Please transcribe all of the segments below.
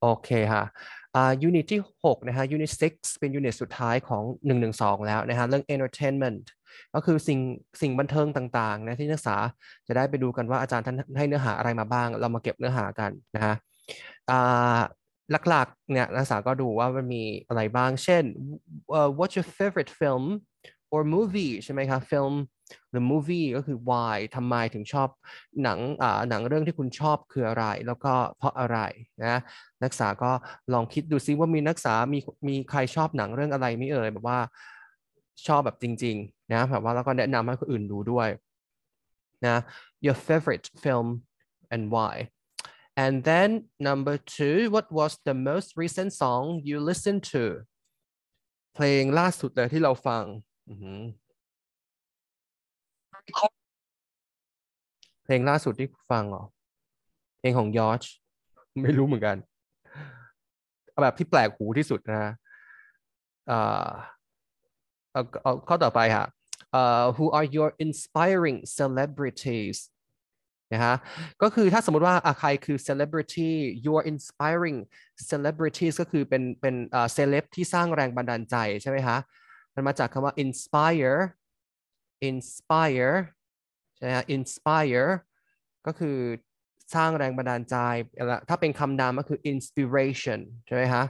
โอเคค่ะอยูนิตที่6นะฮะยูนิต6เป็นยูนิตสุดท้ายของ112แล้วนะฮะเรื่อง entertainment ก็คือสิ่งสิ่งบันเทิงต่างๆนะที่นักศึกษาจะได้ไปดูกันว่าอาจารย์ท่านให้เนื้อหาอะไรมาบ้าง เรามาเก็บเนื้อหากันนะฮะ อ่า หลักๆเนี่ยนักศึกษาก็ดูว่ามันมีอะไรบ้าง เช่น what's your favorite film or movie ใช่ไหมครับ film the movie ก็คือ why ทำไมถึงชอบหนังอ่าหนังเรื่องที่คุณชอบคืออะไร แล้วก็เพราะอะไรนะนักศึกษาก็ลองคิดดูซิว่ามีนักศึกษามีมีใครชอบหนังเรื่องอะไรไม่เอ่ยแบบว่าชอบแบบจริงๆนะแบบว่าแล้วก็แนะนำให้คนอื่นดูด้วยนะ your favorite film and why and then number two what was the most recent song you listened to เพลงล่าสุดเลยที่เราฟังเพลงล่าสุดที่ฟังเหรอเพลงของยอร์ชไม่รู้เหมือนกัน แบบที่แปลกหูที่สุดนะเอาเอาข้อต่อไปฮะ uh, who are your inspiring celebrities นะฮะ ก็คือถ้าสมมติว่าใครคือ celebrity your inspiring celebrities ก็คือเป็นเป็นเซเลบที่สร้างแรงบันดาลใจใช่ไหมฮะมันมาจากคำว่า inspire inspire ใช่ไหม inspire ก็คือสร้างแรงบันดาลใจถ้าเป็นคำนามก็คือ inspiration ใช่ไหมฮะ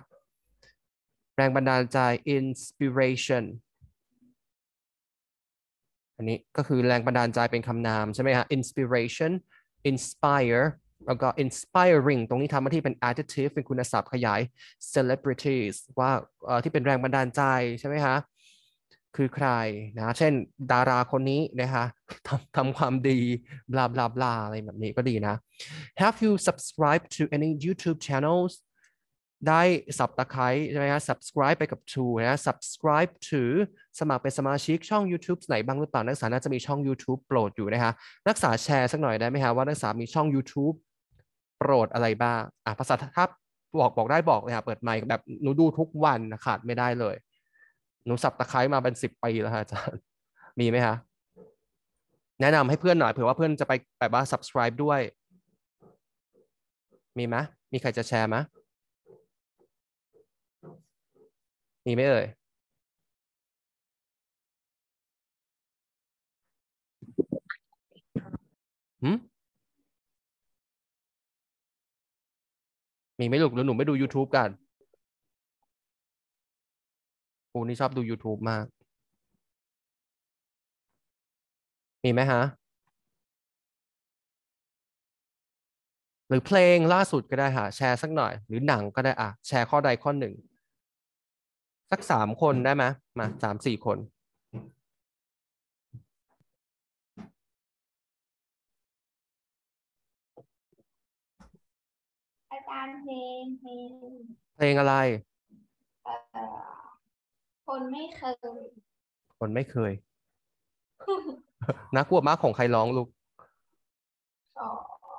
แรงบันดาลใจ inspiration อันนี้ก็คือแรงบันดาลใจเป็นคำนามใช่ไหมฮะ inspiration inspire แล้วก็ inspiring ตรงนี้ทำหน้าที่เป็น adjective เป็นคุณศัพท์ขยาย celebrities ว่าที่เป็นแรงบันดาลใจใช่ไหมฮะคือใครนะ เช่นดาราคนนี้นะคะทำทำความดี บลาบลาบลาอะไรแบบนี้ก็ดีนะ Have you subscribed to any YouTube channels ได้สับตะไคร้ใช่ไหมฮะ subscribe ไปกับ to นะ subscribe to สมัครเป็นสมาชิกช่อง YouTube ไหนบ้างหรือเปล่านักศึกษาน่าจะมีช่อง YouTube โปรดอยู่นะคะนักศึกษาแชร์สักหน่อยได้ไหมฮะว่า นักศึกษามีช่อง YouTube โปรดอะไรบ้าง อ่ะภาษาครับอกบอกได้บอกเลยฮะเปิดไมค์แบบหนูดูทุกวันขาดไม่ได้เลยหนูสับตะไคร้มาเป็นสิบปีแล้วฮะอาจารย์ มีไหมฮะแนะนำให้เพื่อนหน่อยเผื่อว่าเพื่อนจะไปแบบว่า subscribe ด้วย มีไหมมีใครจะแชร์ไหมมีไหมเอ่ยหืมมีไหมลูกแล้วหนูไม่ดู YouTube กันูนี่ชอบดู YouTube มาก มีไหมฮะ หรือเพลงล่าสุดก็ได้ค่ะ แชร์สักหน่อย หรือหนังก็ได้ อ่ะ แชร์ ข้อ ใด ข้อหนึ่ง สักสามคนได้ไหมมา สามสี่คนาเพลงเพลงเพลงอะไรคนไม่เคย คนไม่เคยน่ากลัวมากของใครร้องลูกขอ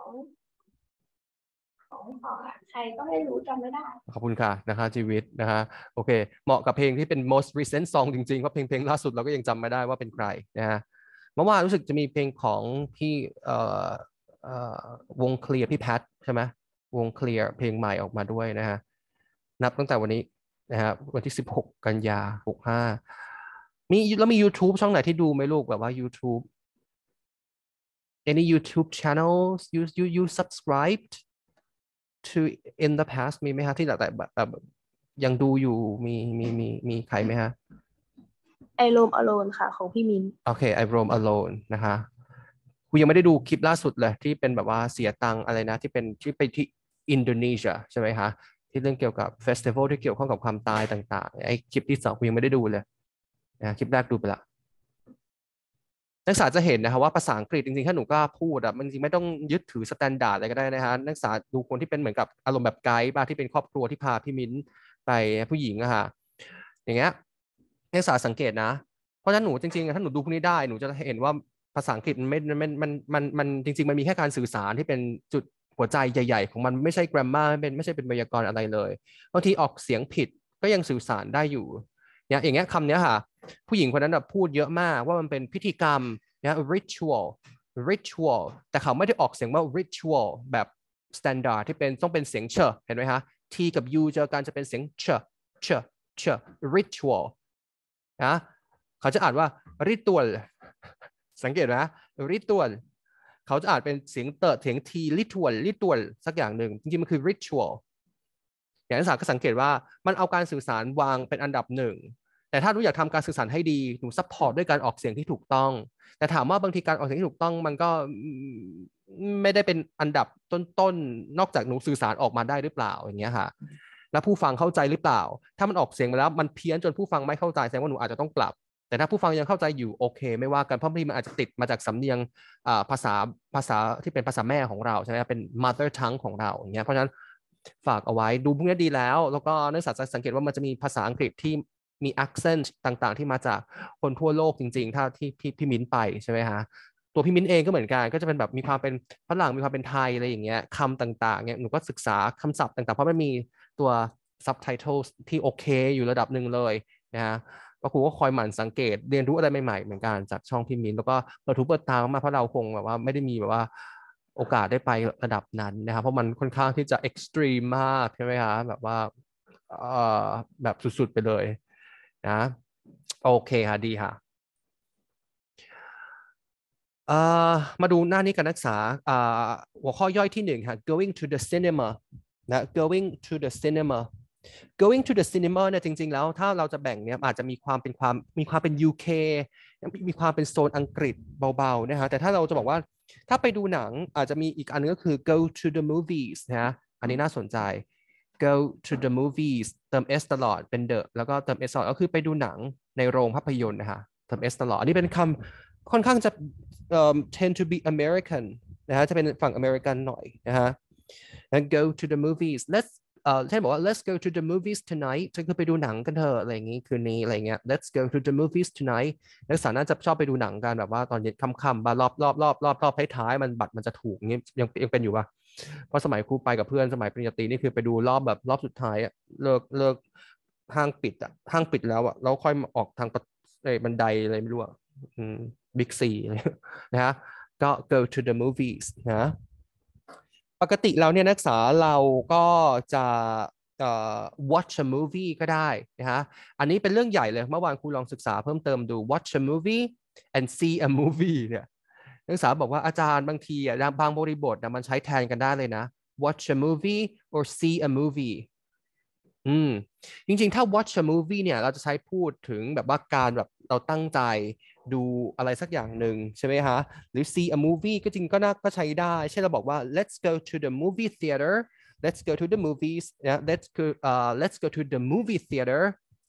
ง ของใครก็ไม่รู้จำไม่ได้ ขอบคุณค่ะนะคะชีวิต นะคะโอเค เหมาะกับเพลงที่เป็น most recent song จริงๆ เพราะเพลงเพลงล่าสุดเราก็ยังจำไม่ได้ว่าเป็นใครนะฮะ เมื่อวานรู้สึกจะมีเพลงของพี่เอ่อเอ่อวงเคลียร์พี่แพทใช่ไหมวงเคลียร์เพลงใหม่ออกมาด้วยนะฮะ นับตั้งแต่วันนี้นะครับวันที่ 16 กันยา 65 มีแล้วมี YouTube ช่องไหนที่ดูไหมลูกแบบว่า YouTube any YouTube channels you you you subscribed to in the past มีไหมฮะที่แต่แต่ยังดูอยู่มีมีมีมีใครไหมฮะ I roam alone ค่ะ ของพี่มินโอเค I roam alone นะคะกูยังไม่ได้ดูคลิปล่าสุดเลยที่เป็นแบบว่าเสียตังอะไรนะที่เป็นที่ไปที่อินโดนีเซียใช่ไหมคะที่เรื่องเกี่ยวกับเฟสติวัลที่เกี่ยวข้องกับความตายต่างๆ ไอ้คลิปที่สองกูยังไม่ได้ดูเลยนะคลิปแรกดูไปละ นักศึกษาจะเห็นนะครับว่าภาษาอังกฤษจริงๆ ถ้าหนูกล้าพูดอ่ะ มันจริงไม่ต้องยึดถือสแตนดาร์ดอะไรก็ได้นะฮะ นักศึกษาดูคนที่เป็นเหมือนกับอารมณ์แบบไกด์บ้าที่เป็นครอบครัวที่พาพี่มิ้นไปผู้หญิงอะค่ะ อย่างเงี้ยนักศึกษาสังเกตนะ เพราะฉะนั้นหนูจริงๆ ถ้าหนูดูพวกนี้ได้หนูจะเห็นว่าภาษาอังกฤษมันไม่ มัน มัน มันจริง ๆ มันมีแค่การสื่อสารที่เป็นจุดหัวใจใหญ่ ๆของมันไม่ใช่แกรมมาไม่เป็นไม่ใช่เป็นไวยากรณ์อะไรเลยบางทีออกเสียงผิดก็ยังสื่อสารได้อยู่เนี่ยอย่างเงี้ยคำเนี้ยค่ะผู้หญิงคนนั้นแบบพูดเยอะมากว่ามันเป็นพิธีกรรมนะ ritual ritual แต่เขาไม่ได้ออกเสียงว่า ritual แบบ standard ที่เป็นต้องเป็นเสียงเชเห็นไหมฮะ t กับ u เจอกันจะเป็นเสียงเชเชเช ritual นะเขาจะอ่านว่า ritual สังเกตนะ ritual เขาจะอาจเป็นเสียงเตอเสียงทีลิทวลลิทวลสักอย่างหนึ่งจริงๆมันคือริทชวลอย่างนักศึกษาก็สังเกตว่ามันเอาการสื่อสารวางเป็นอันดับหนึ่งแต่ถ้าหนูอยากทำการสื่อสารให้ดี หนูซัพพอร์ตด้วยการออกเสียงที่ถูกต้อง แต่ถามว่าบางทีการออกเสียงที่ถูกต้องมันก็ไม่ได้เป็นอันดับต้นๆนอกจากหนูสื่อสารออกมาได้หรือเปล่าอย่างเงี้ยค่ะแล้วผู้ฟังเข้าใจหรือเปล่า ถ้ามันออกเสียงมาแล้ว มันเพี้ยนจนผู้ฟังไม่เข้าใจแสดงว่าหนูอาจจะต้องปรับแต่ถ้าผู้ฟังยังเข้าใจอยู่โอเค ไม่ว่ากันเพราะพี่มันอาจจะติดมาจากสำเนียงภาษาภาษาที่เป็นภาษาแม่ของเราใช่ไหมเป็น mother tongue ของเราอย่างเงี้ยเพราะฉะนั้นฝากเอาไว้ดูพวกนี้ดีแล้ว แล้วก็นักศึกษาจะสังเกตว่ามันจะมีภาษาอังกฤษที่มี accent ต่างๆ ที่มาจากคนทั่วโลกจริง ๆ ถ้าที่พี่พี่มิ้นไปใช่ไหมฮะตัวพี่มิ้นเองก็เหมือนกันก็จะเป็นแบบมีความเป็นฝรั่งมีความเป็นไทยอะไรอย่างเงี้ยคำต่างๆเนี่ยหนูก็ศึกษาคำศัพท์ต่าง ๆ เพราะมันมีตัว subtitles ที่โอเคอยู่ระดับหนึ่งเลยนะฮะก็ครูก็คอยหมั่นสังเกต เรียนรู้อะไรใหม่ๆเหมือนกันจากช่องพพ์มิน แล้วก็เปิดทุกเปิดตางมาเพราะเราคงแบบว่าไม่ได้มีแบบว่าโอกาสได้ไประดับนั้นนะครับ เพราะมันค่อนข้างที่จะเอ็กซ์ตรีมมาก ใช่ไหมคะแบบว่าเอ่อแบบสุดๆไปเลยนะ โอเคค่ะ ดีค่ะมาดูหน้านี้กันนักศึกษาหัวข้อย่อยที่หนึ่งค่ะ going to the cinema นะ going to the cinema going to the cinema เนี่ยจริง ๆแล้วถ้าเราจะแบ่งเนี่ยอาจจะมีความเป็นความมีความเป็น UK มีความเป็นโซนอังกฤษเบาๆนะฮะแต่ถ้าเราจะบอกว่าถ้าไปดูหนังอาจจะมีอีกอันนึงก็คือ go to the movies นะอันนี้น่าสนใจ go to the movies เติม s ตลอดเป็น the แล้วก็เติม s ตลอดก็คือไปดูหนังในโรงภาพยนตร์นะฮะเติม s ตลอดอันนี้เป็นคำค่อนข้างจะ tend to be American นะฮะจะเป็นฝั่งอเมริกันหน่อยนะฮะ and go to the movies let's เอ่อเช่นบอกว่า let's go to the movies tonight ฉันก็ไปดูหนังกันเถอะ อะไรอย่างงี้คืนนี้อะไรเงี้ย let's go to the movies tonight นักศึกษาจะชอบไปดูหนังกันแบบว่าตอนเย็นค่ำๆบารอบรอบรอบรอบรอบท้ายๆมันบัตรมันจะถูกงี้ยังยังเป็นอยู่ปะเพราะสมัยครูไปกับเพื่อนสมัยปริญญาตรีนี่คือไปดูรอบแบบรอบสุดท้ายอะเลิกเลิกห้างปิดอะห้างปิดแล้วอะเราค่อยออกทางบันไดอะไรไม่รู้อะบิ๊กซีนะฮะก็ go to the movies นะปกติเราเนี่ยนักศึกษาเราก็จะเอ่อ watch a movie ก็ได้นะฮะอันนี้เป็นเรื่องใหญ่เลย เมื่อวานครูลองศึกษาเพิ่มเติมดู watch a movie and see a movie เนี่ยนักศึกษาบอกว่าอาจารย์บางทีอ่ะบางบริบทนะมันใช้แทนกันได้เลยนะ watch a movie or see a movie อืมจริงๆถ้า watch a movie เนี่ยเราจะใช้พูดถึงแบบว่าการแบบเราตั้งใจดูอะไรสักอย่างหนึ่งใช่ไหมฮะหรือ see a movie ก็จริงก็น่าก็ใช้ได้เช่นเราบอกว่า let's go to the movie theater let's go to the movies yeah let's go uh, let's go to the movie theater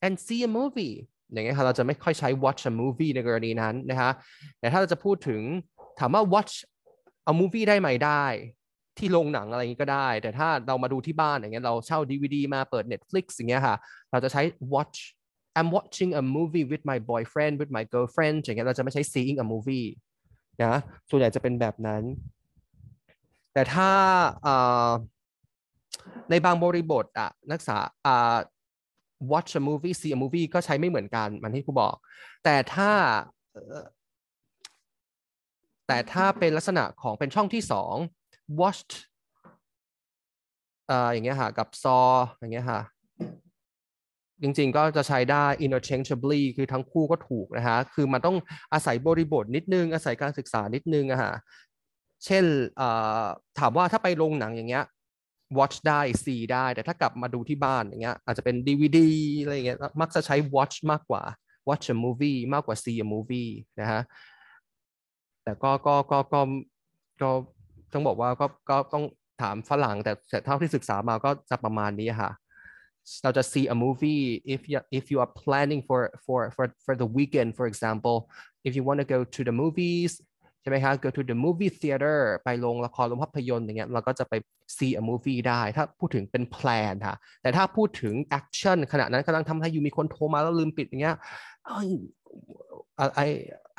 and see a movie อย่างเงี้ยเราจะไม่ค่อยใช้ watch a movie ในกรณีนั้นนะฮะแต่ถ้าเราจะพูดถึง ถามว่า watch a movie ได้ไหมได้ ที่โรงหนังอะไรอย่างนี้ก็ได้ แต่ถ้าเรามาดูที่บ้านอย่างเงี้ยเราเช่า DVD มาเปิด Netflix อย่างเงี้ยค่ะเราจะใช้ watch I'm watching a movie with my boyfriend with my girlfriend อย่างเงี้ยเราจะไม่ใช้ seeing a movie นะส่วนใหญ่จะเป็นแบบนั้น แต่ถ้าในบางบริบทอะนักศึกษา watch a movie see a movie ก็ใช้ไม่เหมือนกัน มันที่ผู้บอก แต่ถ้าแต่ถ้าเป็นลักษณะของเป็นช่องที่สอง watched อย่างเงี้ยค่ะกับ saw อย่างเงี้ยค่ะจริงๆ ก็จะใช้ได้ interchangeably คือทั้งคู่ก็ถูกนะฮะ คือมันต้องอาศัยบริบทนิดนึง อาศัยการศึกษานิดนึงอะฮะ เช่น ถามว่าถ้าไปโรงหนังอย่างเงี้ย watch ได้ see ได้ แต่ถ้ากลับมาดูที่บ้านอย่างเงี้ย อาจจะเป็น DVD อะไรเงี้ย มักจะใช้ watch มากกว่า watch a movie มากกว่า see a movie นะฮะ แต่ก็ ก็ก็ก็ก็ต้องบอกว่าก็ ก็ต้องถามฝรั่งแต่แต่เท่าที่ศึกษามาก็จะประมาณนี้ค่ะเราจะ see a movie if you if you are planning for for for for the weekend for example if you want to go to the movies ใช่ไหมคะ go to the movie theater ไปโรงละครโรงภาพยนตร์อย่างเงี้ยเราก็จะไป see a movie ได้ถ้าพูดถึงเป็น plan ค่ะแต่ถ้าพูดถึง action ขณะนั้นกำลังทำอะไรอยู่มีคนโทรมาแล้วลืมปิดอย่างเงี้ย I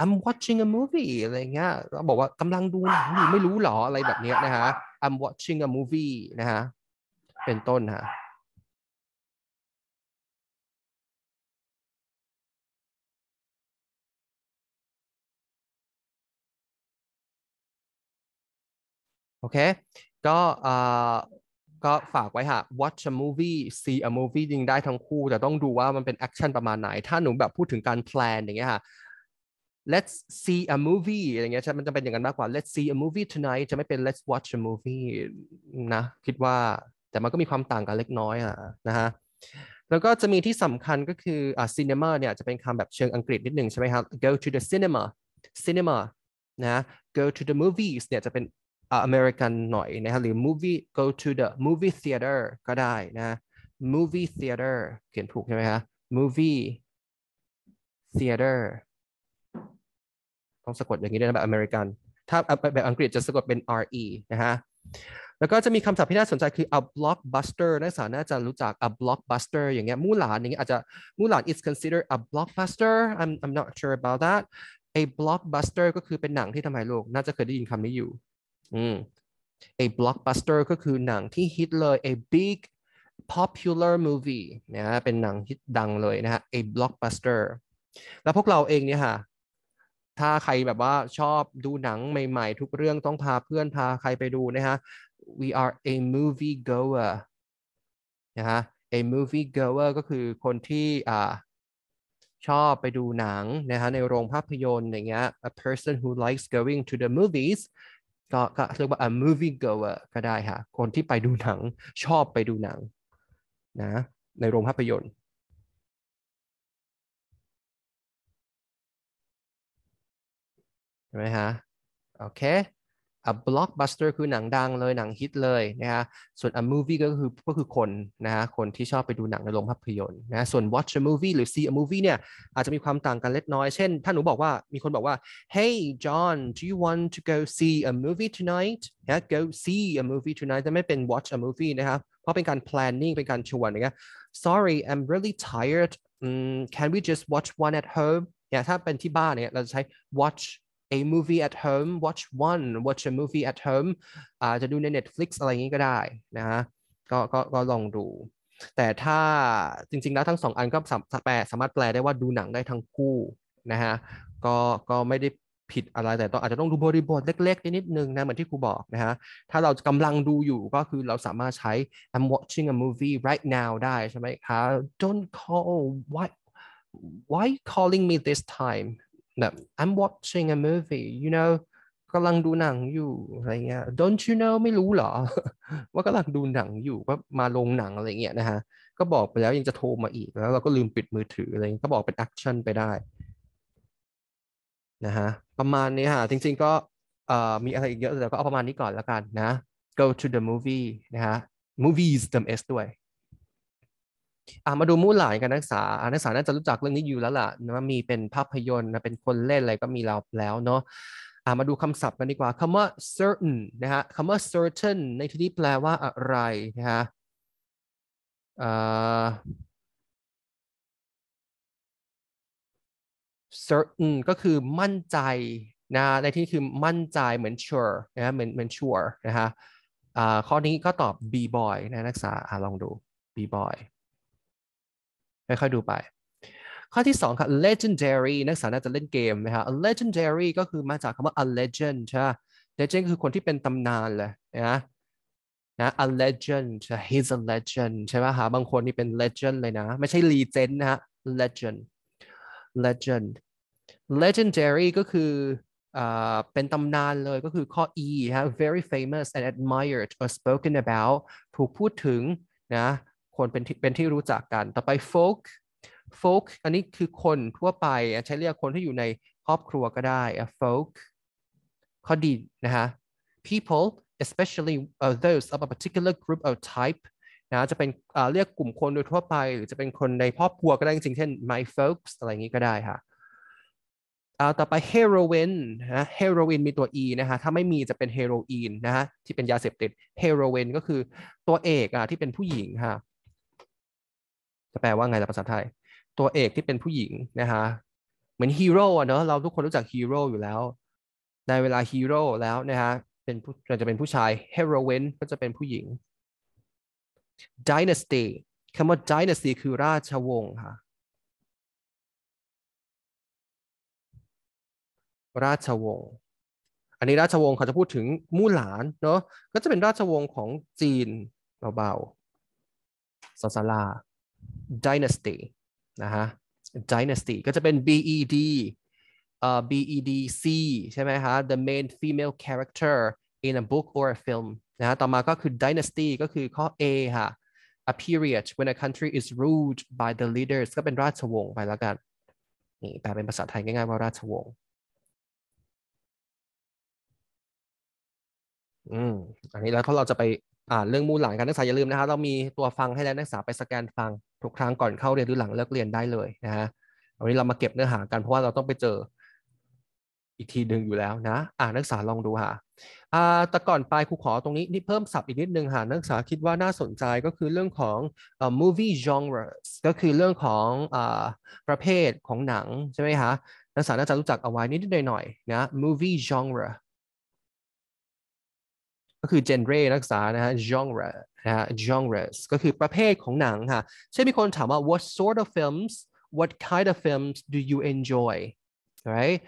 I'm watching a movie อะไรเงี้ยเราบอกว่ากำลังดูหนังอยู่ไม่รู้หรออะไรแบบเนี้ยนะฮะ I'm watching a movie นะฮะเป็นต้นฮะโอเค ก็อ่ก็ฝากไว้ฮะ watch a movie see a movie ยิงได้ทั้งคู่ แต่ต้องดูว่ามันเป็นแอคชั่นประมาณไหน ถ้าหนูแบบพูดถึงการแพลนอย่างเงี้ยฮะ let's see a movie อย่างเงี้ยใช่มันจะเป็นอย่างนั้นมากกว่า let's see a movie tonight จะไม่เป็น let's watch a movie นะคิดว่าแต่มันก็มีความต่างกันเล็กน้อยอ่ะนะฮะแล้วก็จะมีที่สำคัญก็คืออ่า cinema เนี่ยจะเป็นคำแบบเชิงอังกฤษนิดหนึ่งใช่ไหมครับ go to the cinema cinema นะ go to the movies เนี่ยจะเป็นอเมริกันหน่อยนะครับหรือ movie go to the movie theater ก็ได้นะ movie theater เขียนถูกใช่ไหมคะ movie theater ต้องสะกดอย่างนี้ด้วยนะแบบอเมริกันถ้าแบบอังกฤษจะสะกดเป็น re นะฮะแล้วก็จะมีคำศัพท์ที่น่าสนใจคือ a blockbuster นักศึกษาน่าจะรู้จัก a blockbuster อย่างเงี้ยมู่หลานอย่างเงี้ยอาจจะมู่หลาน is considered a blockbuster I'm I'm not sure about that a blockbuster ก็คือเป็นหนังที่ทำให้โลก น่าจะเคยได้ยินคำนี้อยู่อืม a blockbuster ก็คือหนังที่ฮิตเลย a big popular movie นะฮะเป็นหนังฮิตดังเลยนะฮะ a blockbuster แล้วพวกเราเองเนี่ยฮะ ถ้าใครแบบว่าชอบดูหนังใหม่ๆทุกเรื่องต้องพาเพื่อนพาใครไปดูนะฮะ we are a movie goer นะฮะ a movie goer ก็คือคนที่อ่าชอบไปดูหนังนะฮะ ในโรงภาพยนตร์อย่างเงี้ย a person who likes going to the movies ก็ก็เรียกว่า a movie goer ก็ได้ค่ะ คนที่ไปดูหนังชอบไปดูหนัง นะ ในโรงภาพยนตร์ใช่ไหมฮะ โอเค a blockbuster คือหนังดังเลยหนังฮิตเลยนะฮะส่วน a movie ก็คือก็คือคนนะฮะคนที่ชอบไปดูหนังในโรงภาพยนตร์นะส่วน watch a movie หรือ see a movie เนี่ยอาจจะมีความต่างกันเล็กน้อย เช่น ถ้าหนูบอกว่ามีคนบอกว่า hey John do you want to go see a movie tonight นะ go see a movie tonight จะไม่เป็น watch a movie นะครับเพราะเป็นการ planning เป็นการชวนนะ่าเีย sorry I'm really tired m m can we just watch one at home เนี่ยถ้าเป็นที่บ้านเนี่ยเราจะใช้ watch a movie at home watch one watch a movie at home อาจะดูใน Netflix อะไรอย่างนี้ก็ได้นะฮะก็ก็ก็ลองดู แต่ถ้าจริงๆแล้วทั้งสองอันก็แปลสามารถแปลได้ว่าดูหนังได้ทั้งคู่นะฮะ ก็ก็ไม่ได้ผิดอะไรแต่ต้องอาจจะต้องดูบริบทเล็กๆนิดนึงนะเหมือนที่ครูบอกนะฮะ ถ้าเรากำลังดูอยู่ก็คือเราสามารถใช้ I'm watching a movie right now ได้ใช่ไหมคะ Don't call why why calling me this time แบบ I'm watching a movie you know กำลังดูหนังอยู่อะไรเงี้ย don't you know ไม่รู้เหรอว่ากำลังดูหนังอยู่ว่ามาลงหนังอะไรเงี้ยนะฮะ ก็บอกไปแล้วยังจะโทรมาอีก แล้วเราก็ลืมปิดมือถืออะไรเงี้ย ก็บอกเป็นแอคชั่นไปได้นะฮะ ประมาณนี้ฮะ จริงๆ ก็มีอะไรอีกเยอะแต่ก็เอาประมาณนี้ก่อนแล้วกันนะ go to the movie นะฮะ movies เติม s ด้วยมาดูมู่หลานกันนักศึกษา นักศึกษาน่าจะรู้จักเรื่องนี้อยู่แล้วล่ะนะมีเป็นภาพยนตร์นะเป็นคนเล่นอะไรก็มีแล้วแล้วเนาะมาดูคำศัพท์กันดีกว่าคำว่า certain นะฮะคำว่า certain ในที่นี้แปลว่าอะไรนะฮะเอ่อ certain ก็คือมั่นใจนะในที่คือมั่นใจเหมือน sure นะเหมือนเหมือน sure นะฮะข้อนี้ก็ตอบ b boy นะนักศึกษาลองดู b boy ค่อยๆดูไป ข้อที่ 2ค่ะ legendary นักศึกษาน่าจะเล่นเกมนะัะ legendary ก็คือมาจากคำว่า a legend ใช่ไหม legend คือคนที่เป็นตำนานเลยนะนะ a legend he's a legend ใช่ไหมฮะ บางคนนี่เป็น legend เลยนะ ไม่ใช่ legend นะฮะ legend legend legendary ก็คือเป็นตำนานเลยก็คือข้อ e ฮะ very famous and admired or spoken about ถูกพูดถึงนะนเป็นเป็นที่รู้จักกันต่อไป folk folk อันนี้คือคนทั่วไปใช้เรียกคนที่อยู่ในครอบครัวก็ได้ folk ข้อดีนะฮะ people especially uh, those of a particular group o f type นะจะเป็นเรียกกลุ่มคนโดยทั่วไปหรือจะเป็นคนในครอบครัวก็ได้ จริงๆเช่น my folks อะไรอย่างนี้ก็ได้ค่ะต่อไป heroin นะ heroin มีตัว e นะคะถ้าไม่มีจะเป็น heroin นะฮะ ที่เป็นยาเสพติด heroin ก็คือตัวเอกอ่ะที่เป็นผู้หญิงค่ะจะแปลว่าไงในภาษาไทย ตัวเอกที่เป็นผู้หญิงนะฮะ เหมือนฮีโร่อะเนอะเราทุกคนรู้จักฮีโร่อยู่แล้ว ในเวลาฮีโร่แล้วนะฮะ เป็นเราจะเป็นผู้ชายเฮโรเวนก็จะเป็นผู้หญิง dynasty คำว่า dynasty คือราชวงศ์ค่ะ ราชวงศ์อันนี้ราชวงศ์เขาจะพูดถึงมู่หลานเนาะก็จะเป็นราชวงศ์ของจีนเบาๆสาซาลา dynasty นะฮะ dynasty ก็จะเป็น bed เอ่อ bed c ใช่ไหมฮะ the main female character in a book or a film นะฮะ ต่อมาก็คือ dynasty ก็คือข้อ a ค่ะ a period when a country is ruled by the leaders ก็เป็นราชวงศ์ไปแล้วกัน นี่แปลเป็นภาษาไทยง่ายๆว่าราชวงศ์ อืม อันนี้แล้วเราจะไป อ่านเรื่องมูลหลานการศึกษาอย่าลืมนะคะเรามีตัวฟังให้แล้วนักศึกษาไปสแกนฟังทุกครั้งก่อนเข้าเรียนหรือหลังเลิกเรียนได้เลยนะฮะวันนี้เรามาเก็บเนื้อหากันเพราะว่าเราต้องไปเจออีกทีหนึ่งอยู่แล้วนะอ่านักศึกษาลองดูค่ะแต่ก่อนไปครูขอตรงนี้นี่เพิ่มศัพท์อีกนิดนึงค่ะนักศึกษาคิดว่าน่าสนใจก็คือเรื่องของ movie genres ก็คือเรื่องของอ่ประเภทของหนัง ใช่ไหมคะ นักศึกษาน่าจะรู้จักเอาไว้นิดหน่อยนะ movie genre ก็คือ genre นักศึกษานะฮะ genre นะ genres ก็คือประเภทของหนังค่ะ เช่นมีคนถามว่า what sort of films what kind of films do you enjoy right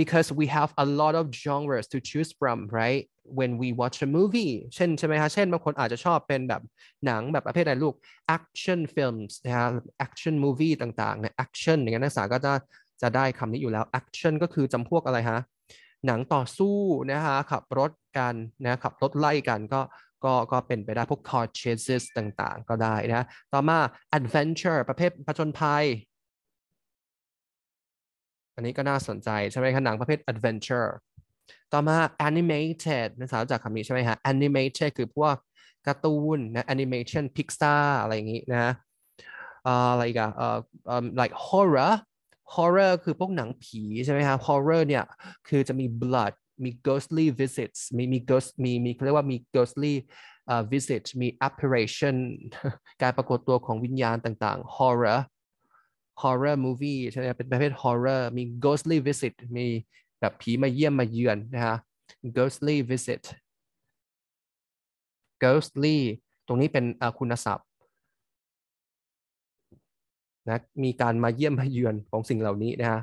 because we have a lot of genres to choose from right when we watch a movie เช่นใช่ไหมคะ เช่นบางคนอาจจะชอบเป็นแบบหนังแบบประเภทอะไรลูก action films นะฮะ action movie ต่างๆเนี่ย action อย่างนี้นักศึกษาก็จะจะได้คำนี้อยู่แล้ว action ก็คือจำพวกอะไรฮะ หนังต่อสู้นะฮะขับรถกันนะขับรถไล่กันก็ก็ก็ เป็นไป ได้ พวก car chases ต่างๆ ก็ได้ นะ ต่อมา adventure ประเภทผจญภัย อันนี้ ก็ น่าสนใจ ใช่ไหมคะหนังประเภท adventure ต่อมา animated นะสาวจากคำนี้ใช่ไหมฮะ animated คือพวก การ์ตูน นะ animation pixar อะไร อย่างนี้ นะอะไรกันเอ่อ like horror horror คือพวกหนังผี ใช่ไหมฮะ horror เนี่ย คือจะมี blood มี ghostly visits มีมี ghost มีมีเรียกว่ามี ghostly uh, visit มี apparition การปรากฏตัวของวิญญาณต่างๆ horror horror movie ใช่ไหมเป็นประเภท horror มี ghostly visit มีแบบผีมาเยี่ยมมาเยือนนะฮะ ghostly visit ghostly ตรงนี้เป็นคุณศัพท์นะ มีการมาเยี่ยมมาเยือนของสิ่งเหล่านี้นะฮะ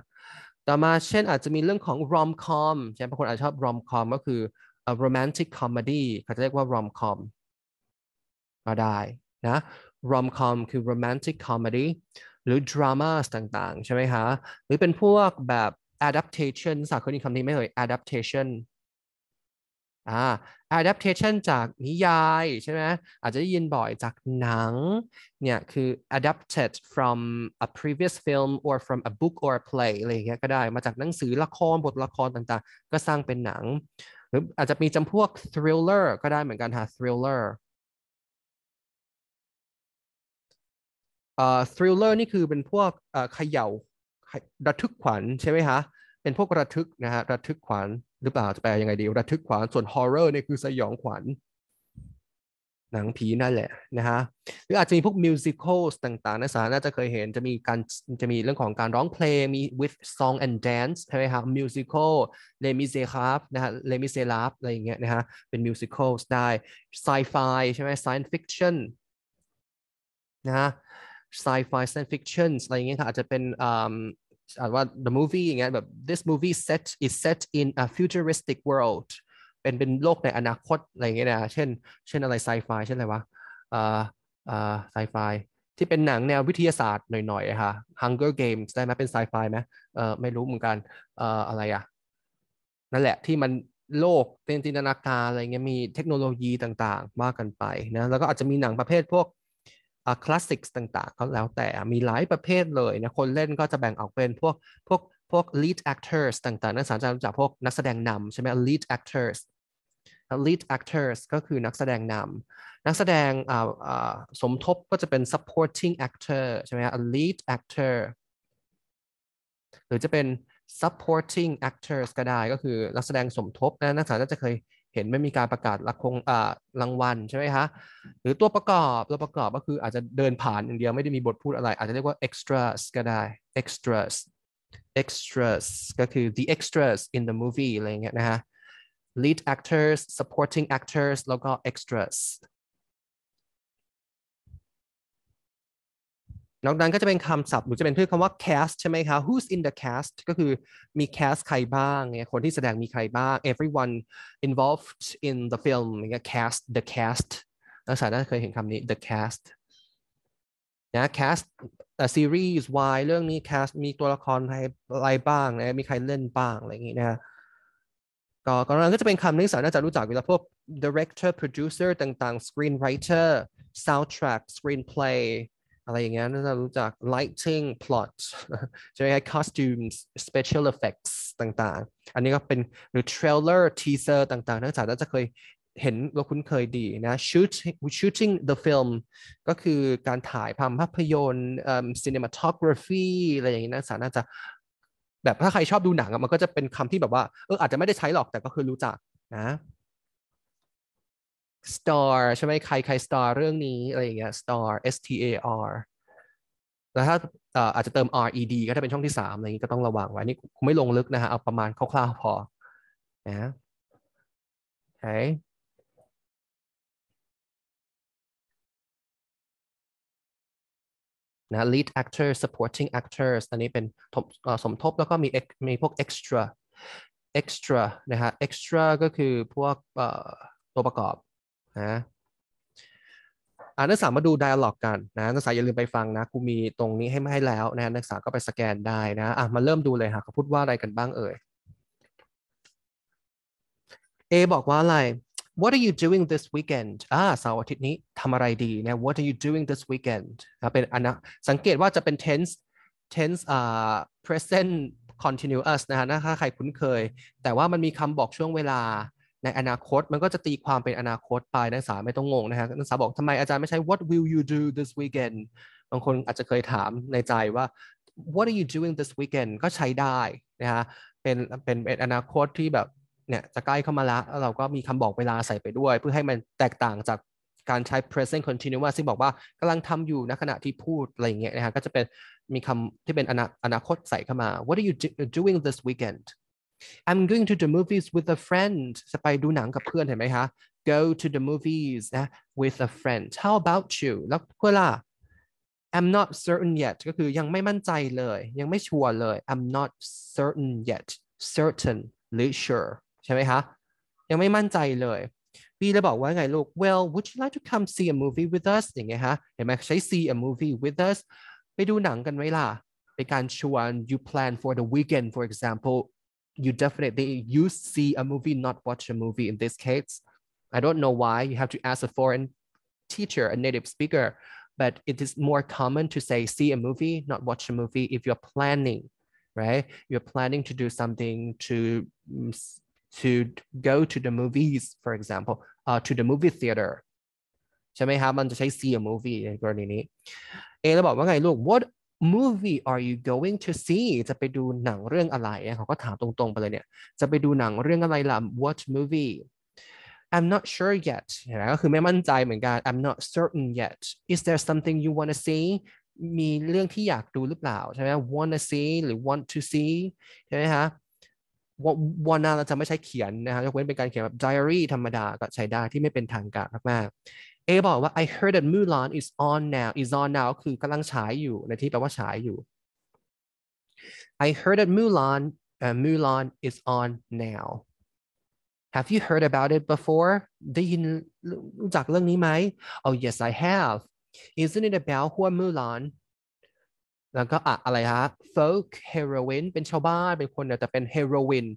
ต่อมาเช่นอาจจะมีเรื่องของ rom com ใช่บางคนอาจจะชอบ rom com ก็คือ romantic comedy เขาจะเรียกว่า rom com ก็ได้นะ rom com คือ romantic comedy หรือ drama ต่างๆ ใช่ไหมคะ หรือเป็นพวกแบบ adaptation สาวคนนี้คำนี้ไม่เคย adaptation อ่า adaptation จากนิยาย ใช่ไหมอาจจะได้ยินบ่อยจากหนังเนี่ย คือ adapted from a previous film or from a book or a play อะไรอย่างเงี้ยก็ได้มาจากหนังสือละครบทละครต่างๆ ก็สร้างเป็นหนัง หรืออาจจะมีจำพวก thriller ก็ได้เหมือนกันฮะ thriller เอ่อ thriller นี่คือเป็นพวกเอ่อขย่าระทึกขวัญใช่ไหมฮะเป็นพวกระทึกนะฮะระทึกขวัญหรือเปล่าจะแปลยังไงดีระทึกขวัญส่วนฮอร์เรอร์เนี่ยคือสยองขวัญหนังผีนั่นแหละนะฮะ หรืออาจจะมีพวกมิวสิควลต่าง ๆนะสาน่าจะเคยเห็นจะมีการ จะมีเรื่องของการร้องเพลงมี with song and dance ใช่ไหมครับมิวสิควลเลมิเซครับนะฮะเลมิเซลับอะไรอย่างเงี้ยนะฮะ เป็นมิวสิควลได้ไซไฟใช่ไหมไซน์ฟิคชั่นนะฮะไซไฟไซน์ฟิคชั่นอะไรอย่างเงี้ยค่ะอาจจะเป็นอาว่า the movie อย่างเงี้ยแบบ this movie set is set in a futuristic world เป็นเป็นโลกในอนาคต อะไรเงี้ยนะ เช่น เช่น อะไรไซไฟเช่นอะไรวะอ่าอ่าไซไฟที่เป็นหนังแนววิทยาศาสตร์หน่อยๆ ค่ะ Hunger Games ได้ไหมเป็นไซไฟไหมเอ่อ ไม่รู้เหมือนกัน เอ่อ อะไรอ่ะ นั่นแหละ ที่มันโลกเป็นจินตนาการอะไรเงี้ยมีเทคโนโลยีต่างๆ มากกันไปนะแล้วก็อาจจะมีหนังประเภทพวกคลาสสิกต่างๆก็แล้วแต่มีหลายประเภทเลยนะคนเล่นก็จะ แบ่งออกเป็นพวกพวกพวก lead actors ต่างๆนักสารจะรู้จักพวกนักแสดงนำใช่ไหม lead actors lead actors ก็คือนักแสดงนำนักแสดงสมทบก็จะเป็น supporting actor ใช่ไหม lead actor หรือจะเป็น supporting actors ก็ได้ก็คือนักแสดงสมทบนะนักแสดงจะเคยเห็นไม่มีการประกาศรัคงรางวัลใช่ไหมคะหรือตัวประกอบตัวประกอบก็คืออาจจะเดินผ่านอย่างเดียวไม่ได้มีบทพูดอะไรอาจจะเรียกว่า extras ก็ได้ extras extras ก็คือ the extras in the movie อะไรเงี้ยนะฮะ lead actors supporting actors แล้วก็ extras นอกนั้นก็จะเป็นคำศัพท์หรือจะเป็นพือคำว่า cast ใช่ไหมคะ who's in the cast ก็คือมี cast ใครบ้างเนี่ยคนที่แสดงมีใครบ้าง everyone involved in the film เนี่ย cast the cast นักศึกษาน่าจะเคยเห็นคำนี้ the cast นะ cast series w h Y เรื่องนี้ cast มีตัวละครใอะไรบ้างนะ มีใครเล่นบ้างอะไรอย่างนี้นะก็ก่อนหาก็จะเป็นคำนักศึกษาน่าจะรู้จักเวลาพวก director producer ต่างๆ screenwriter soundtrack screenplay อะไรอย่างเงี้ยน่าจะรู้จัก lighting plot ใช่ไหม costumes special effects ต่าง ๆ อันนี้ก็เป็นหรือ trailer teaser ต่าง ๆ นักศึกษาจะเคยเห็นเราคุ้นเคยดีนะ shooting shooting the film ก็คือการถ่ายภาพภาพยนตร์ cinematography อะไรอย่างเงี้ยนักศึกษาน่าจะแบบถ้าใครชอบดูหนังมันก็จะเป็นคำที่แบบว่าเอออาจจะไม่ได้ใช้หรอกแต่ก็คือรู้จักนะ Star ใช่ไหมใครใคร Star เรื่องนี้ อะไรอย่างเงี้ย Star S T A R แล้วถ้าอาจจะเติม R E D ก็ถ้าเป็นช่องที่ 3 อะไรอย่างนี้ก็ต้องระวังไว้นี่ไม่ลงลึกนะฮะ เอาประมาณคร่าวๆพอนะโอเคนะ lead actor supporting actors อันนี้เป็นสมทบแล้วก็มีมีพวก extra extra นะฮะ extra ก็คือพวกตัวประกอบนะนักศึกษามาดูดอะล็อกันนะนักศึกษาอย่าลืมไปฟังนะกูมีตรงนี้ให้มให้แล้วนะนักศึกษาก็ไปสแกนได้นะอ่ะมาเริ่มดูเลยฮะเขาพูดว่าอะไรกันบ้างเอ่ย A บอกว่าอะไร What are you doing this weekend อ่าเสาร์อาทิตย์นี้ทำอะไรดีนะ What are you doing this weekend นะเป็นอันนะสังเกตว่าจะเป็น tense tense อ่า present continuous นะฮะถ้าใครคุ้นเคย แต่ว่ามันมีคำบอกช่วงเวลาในอนาคตมันก็จะตีความเป็นอนาคตไปนักศึกษาไม่ต้องงงนะฮะนักศึกษาบอกทำไมอาจารย์ไม่ใช่ what will you do this weekend บางคนอาจจะเคยถามในใจว่า what are you doing this weekend ก็ใช้ได้นะฮะเป็นเป็นอนาคตที่แบบเนี่ยจะใกล้เข้ามาละแล้วเราก็มีคำบอกเวลาใส่ไปด้วย เพื่อให้มันแตกต่างจากการใช้ present continuous ซึ่งบอกว่ากำลังทำอยู่ณขณะที่พูดอะไรอย่างเงี้ยนะฮะก็จะเป็นมีคำที่เป็นอนาอนาคตใส่เข้ามา what are you doing this weekend I'm going to the movies with a friend จะไปดูหนังกับเพื่อนเห็นไหมคะ go to the movies นะ with a friend how about you แล้วเพื่อนล่ะ I'm not certain yet ก็คือยังไม่มั่นใจเลย ยังไม่ชัวร์เลย I'm not certain yet certain หรือ sure ใช่ไหมคะ ยังไม่มั่นใจเลยพี่เลยบอกว่าไงลูก well would you like to come see a movie with us อย่างเงี้ยฮะ เห็นไหมใช้ see a movie with us ไปดูหนังกันไหมล่ะ เป็นการชวน you plan for the weekend for example you definitely you see a movie, not watch a movie in this case. I don't know why you have to ask a foreign teacher, a native speaker, but it is more common to say see a movie, not watch a movie if you're planning, right? You're planning to do something to mm, to go to the movies, for example, uh, to the movie theater. say see a movie ในกรณีนี้เอเราบอกว่าไงลูก what movie are you going to see จะไปดูหนังเรื่องอะไร เขาก็ถามตรงๆไปเลยเนี่ย จะไปดูหนังเรื่องอะไรล่ะ what movie I'm not sure yet นะก็คือไม่มั่นใจเหมือนกัน I'm not certain yet is there something you w a n t to see มีเรื่องที่อยากดูหรือเปล่า ใช่ไหม w a n t to see หรือ want to see ใช่ไหมฮะ wanna เราจะไม่ใช้เขียนนะฮะยกเว้นเป็นการเขียนแบบ diary ธรรมดาก็ใช้ได้ที่ไม่เป็นทางการมากเอบอกว่า I heard that Mulan is on now is on now คือกำลังฉายอยู่ในที่แปลว่าฉายอยู่ I heard that Mulan uh, Mulan is on now Have you heard about it before ได้ยินรู้จักเรื่องนี้ไหม Oh yes I have Isn't it about Hua Mulan แล้วก็อะอะไรฮะ folk heroine เป็นชาวบ้านเป็นคนแต่เป็น heroine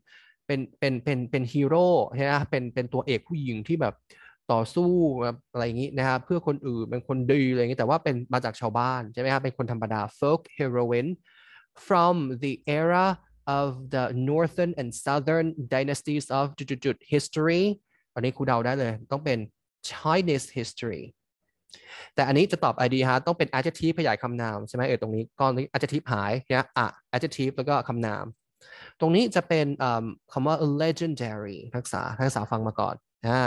เป็นเป็นเป็นเป็นฮีโร่ใช่ไหมเป็นเป็นตัวเอกผู้หญิงที่แบบต่อสู้อะไรอย่างนี้นะครับ เพื่อคนอื่นเป็นคนดีอะไรอย่างนี้ แต่ว่าเป็นมาจากชาวบ้านใช่ไหมครับ เป็นคนธรรมดา folk heroine from the era of the northern and southern dynasties of history อันนี้ครูเดาได้เลยต้องเป็น Chinese history แต่อันนี้จะตอบไอดีฮะต้องเป็น adjective ขยายคำนาม ใช่ไหมเออตรงนี้ก้อนนี้ adjective หายนะอ่ะ adjective แล้วก็คำนาม ตรงนี้จะเป็นคำว่า legendary ทักษาทักษาฟังมาก่อนอ่า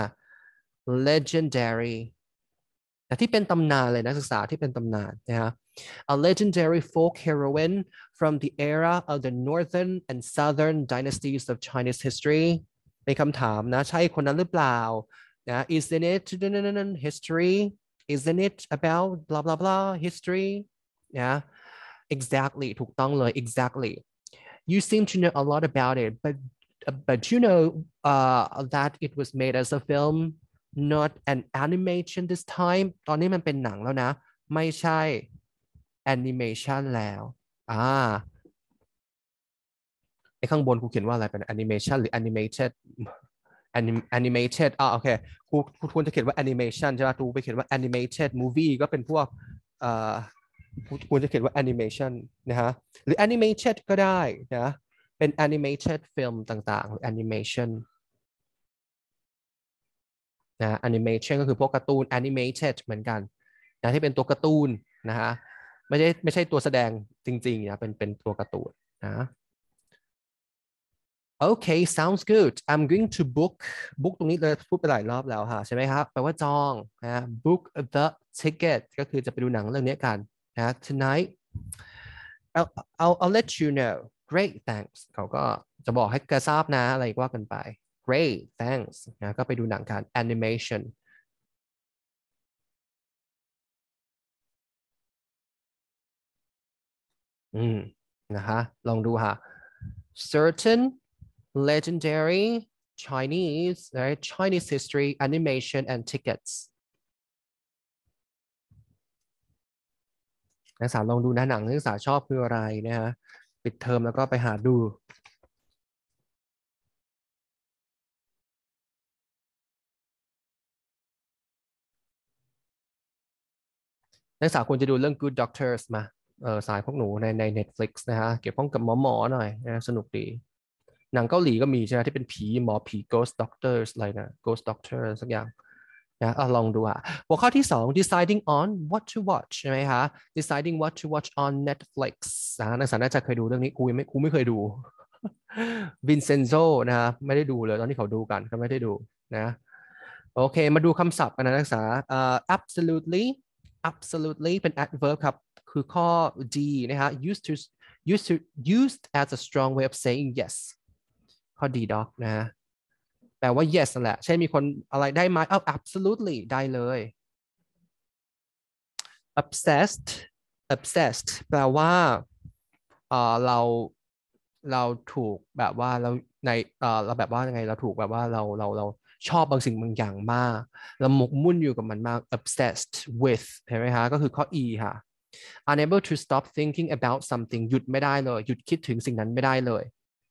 legendary ที่เป็นตำนานเลยนักศึกษาที่เป็นตำนานนะฮะ a legendary folk heroine from the era of the northern and southern dynasties of Chinese history เป็นคำถามนะใช่คนนั้นหรือเปล่านะ isn't it history isn't it about blah blah blah history นะ exactly ถูกต้องเลย exactly you seem to know a lot about it but but you know uh, that it was made as a film not an animation this time ตอนนี้มันเป็นหนังแล้วนะ ไม่ใช่ animation แล้ว อ่า ไอข้างบนกูเขียนว่าอะไรเป็น animation หรือ animated animated อ่าโอเคครูคูควรจะเขียนว่า animation ใช่ป่ะกูไปเขียนว่า animated movie ก็เป็นพวกเอ่อควรจะเขียนว่า animation นะฮะ หรือ animated ก็ได้นะ เป็น animated film ต่างๆ หรือ animation นะแอนิเมชันก็คือพวกการ์ตูนแอนิเมชันเหมือนกันนะที่เป็นตัวการ์ตูนนะฮะไม่ใช่ไม่ใช่ตัวแสดงจริง ๆ นะ เป็นเป็นตัวการ์ตูน นะ Okay sounds good I'm going to book book ตรงนี้เลยพูดไปหลายรอบแล้วค่ะใช่ไหมครับแปลว่าจอง นะ book the ticket ก็คือจะไปดูหนังเรื่องนี้กันนะ tonight I'll, I'll I'll let you know great thanks เขาก็จะบอกให้กระทราบนะ อะไรว่ากันไป great thanks นะก็ไปดูหนังกัน animation อืม นะฮะ ลองดูฮะ certain legendary Chinese right Chinese history animation and tickets นักศึกษาลองดูนะหนังที่นักศึกษาชอบคืออะไรนะฮะ ปิดเทอมแล้วก็ไปหาดูนักศึกษาควรจะดูเรื่อง Good Doctors มาเออสายพวกหนูในใน Netflix นะฮะ เกี่ยวข้องกับหมอหมอหน่อยนะสนุกดี หนังเกาหลีก็มีใช่ไหมที่เป็นผีหมอผี Ghost Doctors อะไรนะ Ghost Doctor s สักอย่างนะอลองดูอ่ะ หัวข้อที่ 2 deciding on what to watch ใช่ไหมคะ deciding what to watch on Netflix นะนักศึกษาน่าจะเคยดูเรื่องนี้กูไม่กูไม่เคยดูวินเซนโซนะฮะ ไม่ได้ดูเลย ตอนที่เขาดูกันก็ไม่ได้ดูนะโอเคมาดูคำศัพท์กันนะนักศึกษา uh, absolutely absolutely เป็น adverb ครับคือข้อ D นะฮะ used to used to used as a strong way of saying yes ข้อ D d o กนะฮะ แปลว่า yes นั่นแหละ ใช่ มีคนอะไรได้ไหมอ้า absolutely ได้เลย obsessed obsessed แปลว่าเรา เราถูกแบบว่าเราในเราแบบว่ายังไงเราถูกแบบว่าเราเราเราชอบบางสิ่งบางอย่างมากแล้วหมกมุ่นอยู่กับมันมาก obsessed with เห็นไหมคะก็คือข้อ E ค่ะ unable to stop thinking about something หยุดไม่ได้เลย หยุดคิดถึงสิ่งนั้นไม่ได้เลย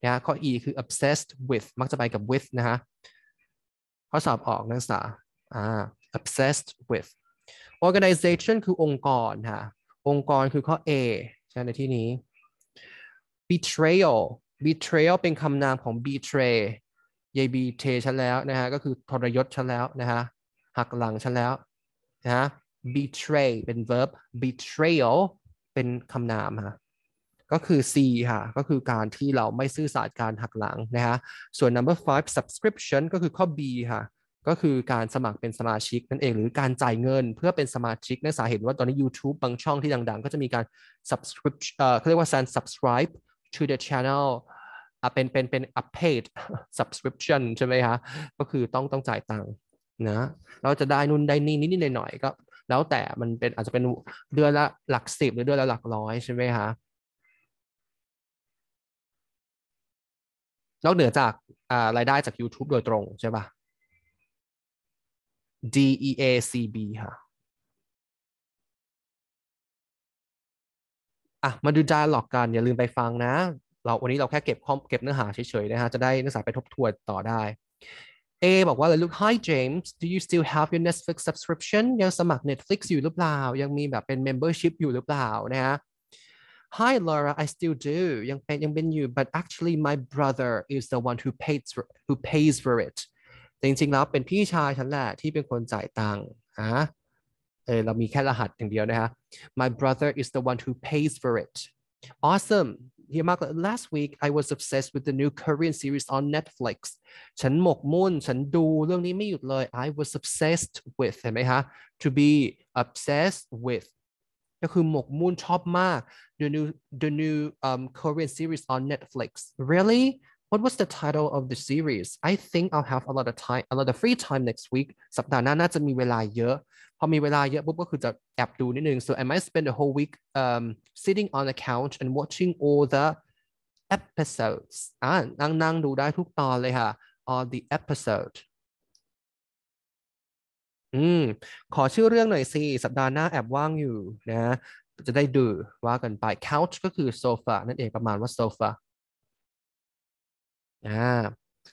นะข้อ E คือ obsessed with มักจะไปกับ with นะฮะข้อสอบออกนักศึกษาอ่า obsessed with organization คือองค์กรค่ะ องค์กรคือข้อ A ใช่ในที่นี้ betrayal betrayal เป็นคำนามของ betray ยายบีเทฉันแล้ว นะฮะ ก็คือทรยศฉันแล้วนะฮะ หักหลังฉันแล้ว นะฮะ betray เป็น verb betrayal เป็นคำนามฮะก็คือ C ค่ะ ก็คือการที่เราไม่ซื่อสัตย์การหักหลัง นะฮะ ส่วน number five subscription ก็คือข้อ B ค่ะก็คือการสมัครเป็นสมาชิกนั่นเองหรือการจ่ายเงินเพื่อเป็นสมาชิกนักสาเห็นว่าตอนนี้ YouTube บางช่องที่ดังๆ ก็จะมีการ subscribe เอ่อเขาเรียกว่า send subscribe to the channel เป็นเป็นเป็น a paid subscription ใช่ไหมคะก็คือต้องต้องจ่ายตังค์นะเราจะได้นุ่นได้นี่นิดๆหน่อยๆก็ แล้วแต่มันเป็นอาจจะเป็นเดือนละหลักสิบหรือเดือนละหลักร้อยใช่ไหมคะนอกเหนือจากรายได้จาก YouTube โดยตรงใช่ปะ DEACB ค่ะอ่ะมาดู dialog กัน อย่าลืมไปฟังนะเราวันนี้เราแค่เก็บข้อเก็บเนื้อหาเฉยๆนะฮะจะได้นักศึกษาไปทบทวนต่อได้ A บอกว่าเลยลูก Hi James do you still have your Netflix subscription ยังสมัคร Netflix อยู่หรือเปล่า ยังมีแบบเป็น membership อยู่หรือเปล่านะฮะ Hi Laura I still do ยังเป็นยังเป็นอยู่ but actually my brother is the one who pays for, who pays for it แต่จริงๆแล้วเป็นพี่ชายฉันแหละที่เป็นคนจ่ายตังค์ฮะเออเรามีแค่รหัสอย่างเดียวนะฮะ my brother is the one who pays for it awesome Yamaka, last week I was obsessed with the new Korean series on Netflix I was obsessed with to be obsessed with the new the new um Korean series on Netflix really what was the title of the series I think I'll have a lot of time a lot of free time next week สัปดาห์หน้าน่าจะมีเวลาเยอะพอมีเวลาเยอะปุ๊บก็คือจะแอบดูนิดนึง so I might spend the whole week um sitting on the couch and watching all the episodes อ่านั่งนั่งดูได้ทุกตอนเลยค่ะ all the episode อืมขอชื่อเรื่องหน่อยสิสัปดาห์หน้าแอบว่างอยู่นะ จะได้ดูว่ากันไป couch ก็คือโซฟา นั่นเอง ประมาณว่าโซฟาอ่า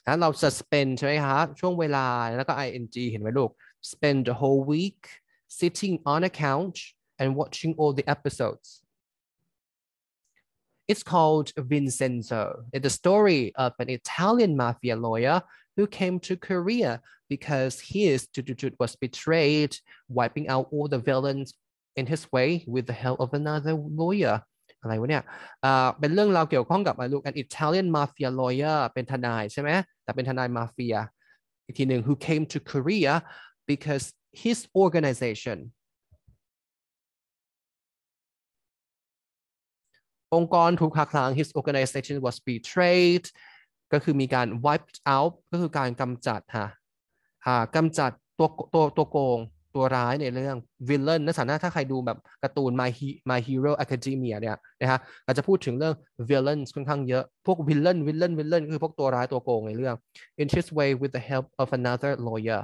แล้วเราจะ spend ใช่ไหมครับช่วงเวลาแล้วก็ ing เห็นไหมลูก spend the whole week sitting on a couch and watching all the episodes It's called Vincenzo. It's the story of an Italian mafia lawyer who came to Korea because his was betrayed, wiping out all the villains in his way with the help of another lawyer. อะไรวะเนี่ยอ่เป็นเรื่องราวเกี่ยวข้องกับลูกาเลียนมาเฟียลอยเออร์เป็นทนายใช่ไหมแต่เป็นทนายมาเฟียอีกทีหนึ่ง who came to Korea because his organization องค์กรถูกหักหลัง his organization was betrayed ก็คือมีการ wiped out ก็คือการกำจัดฮะกำจัดตัวตัวตัวโกงตัวร้ายในเรื่องวิลเลนนักสานะ ถ้าใครดูแบบการ์ตูน My He My Hero Academia เนี่ยนะฮะอาจจะพูดถึงเรื่อง v i l l a i n ค่อนข้างเยอะ พวก villain villain villain คือพวกตัวร้ายตัวโกงในเรื่อง in his way with the help of another lawyer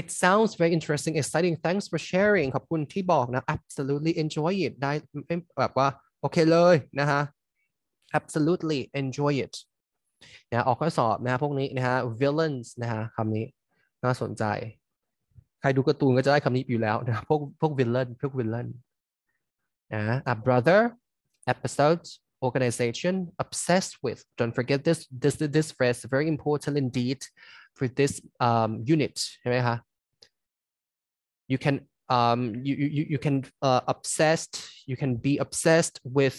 It sounds very interesting exciting thanks for sharing ขอบคุณที่บอกนะ absolutely enjoy it ได้แบบว่าโอเคเลยนะฮะ absolutely enjoy it นะออกข้อสอบนะฮะพวกนี้นะฮะ villains นะฮะคำนี้น่าสนใจ ใครดูการ์ตูนก็จะได้คำนี้อยู่แล้วนะพวกพวก villain พวก villain นะ a brother episode organization obsessed with don't forget this this this phrase very important indeed for this um, unit ใช่ไหมคะ you can um you you you can uh, obsessed you can be obsessed with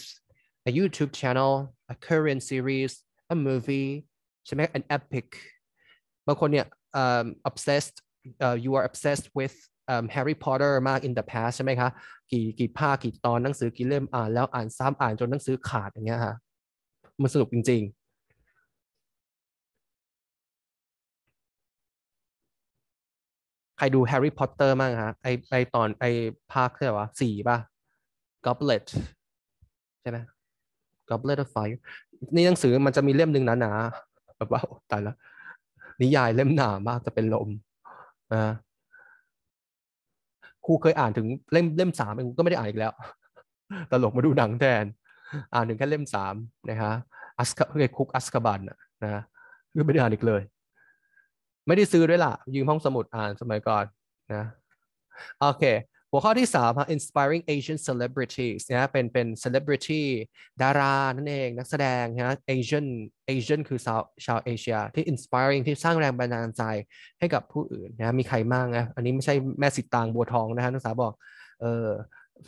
a YouTube channel a Korean series a movie ใช่ไหม an epic บางคนเนี่ย um, obsessed uh, you are obsessed with um, Harry Potter มาก in the past ใช่ไหมคะ กี่กี่ภาคกี่ตอนหนังสือกี่เล่มอ่านแล้วอ่านซ้ำอ่านจนหนังสือขาดอย่างเงี้ยค่ะมันสนุกจริงๆ ใครดูแฮร์รี่พอตเตอร์มั้งฮะไอไอตอนไอภาคเท่าวะสี่ป่ะ Goblet ใช่ไหม Goblet of Fire นี่หนังสือมันจะมีเล่มหนึ่งหนาๆแบบว่าตายแล้วนิยายเล่มหนามากจะเป็นลมนะครูเคยอ่านถึงเล่มเล่มสามเองก็ไม่ได้อ่านอีกแล้ว ตลกมาดูหนังแทน อ่านถึงแค่เล่มสามนะฮะอัสคาเคคุกอัสคาบันนะก็ไม่ได้อ่านอีกเลย ไม่ได้ซื้อด้วยล่ะ ยืมห้องสมุดอ่านสมัยก่อนนะ โอเคหัวข้อที่3ฮะ inspiring Asian celebrities นะเป็นเป็น celebrity ดารา นั่นเองนักแสดงนะ Asian Asian คือชาวชาวเอเชียที่ inspiring ที่สร้างแรงบันดาลใจให้กับผู้อื่นนะมีใครบ้างนะอันนี้ไม่ใช่แม่สิตางบัวทองนะฮะนักศึกษาบอกเออ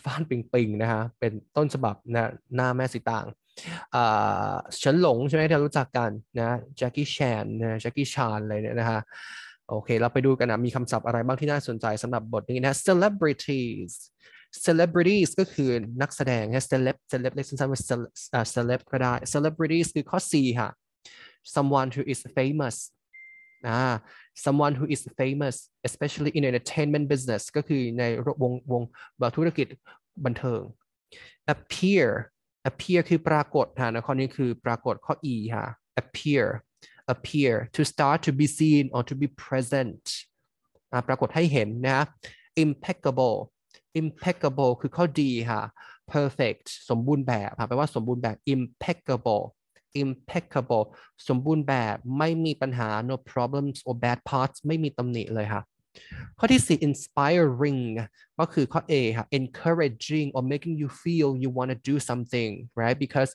ฟ้านปิงปิงนะฮะเป็นต้นฉบับนะหน้าแม่สิตางเฉินหลงใช่ไหมที่เรารู้จักกันนะแจ็คกี้แชนนะแจ็คกี้ชานอะไรเนี่ยนะฮะโอเค เราไปดูกันนะ มีคำศัพท์อะไรบ้างที่น่าสนใจสำหรับบทนี้นะ celebrities celebrities ก็คือนักแสดงนะ celeb celeb เรียกสั้นๆว่า celeb ก็ได้ celebrities คือข้อ C ค่ะ someone who is famous นะ someone who is famous especially in entertainment business ก็คือในวงวงธุรกิจบันเทิง appear appear คือปรากฏนะ ข้อนี้คือปรากฏข้อ E ค่ะ appear appear to start to be seen or to be present ปรากฏให้เห็นนะ impeccable impeccable คือข้อดีค่ะ perfect สมบูรณ์แบบค่ะแปลว่าสมบูรณ์แบบ impeccable impeccable สมบูรณ์แบบ ไม่มีปัญหา no problems or bad parts ไม่มีตำหนิเลยค่ะ ข้อที่4 inspiring ก็คือข้อ A ค่ะ encouraging or making you feel you want to do something right because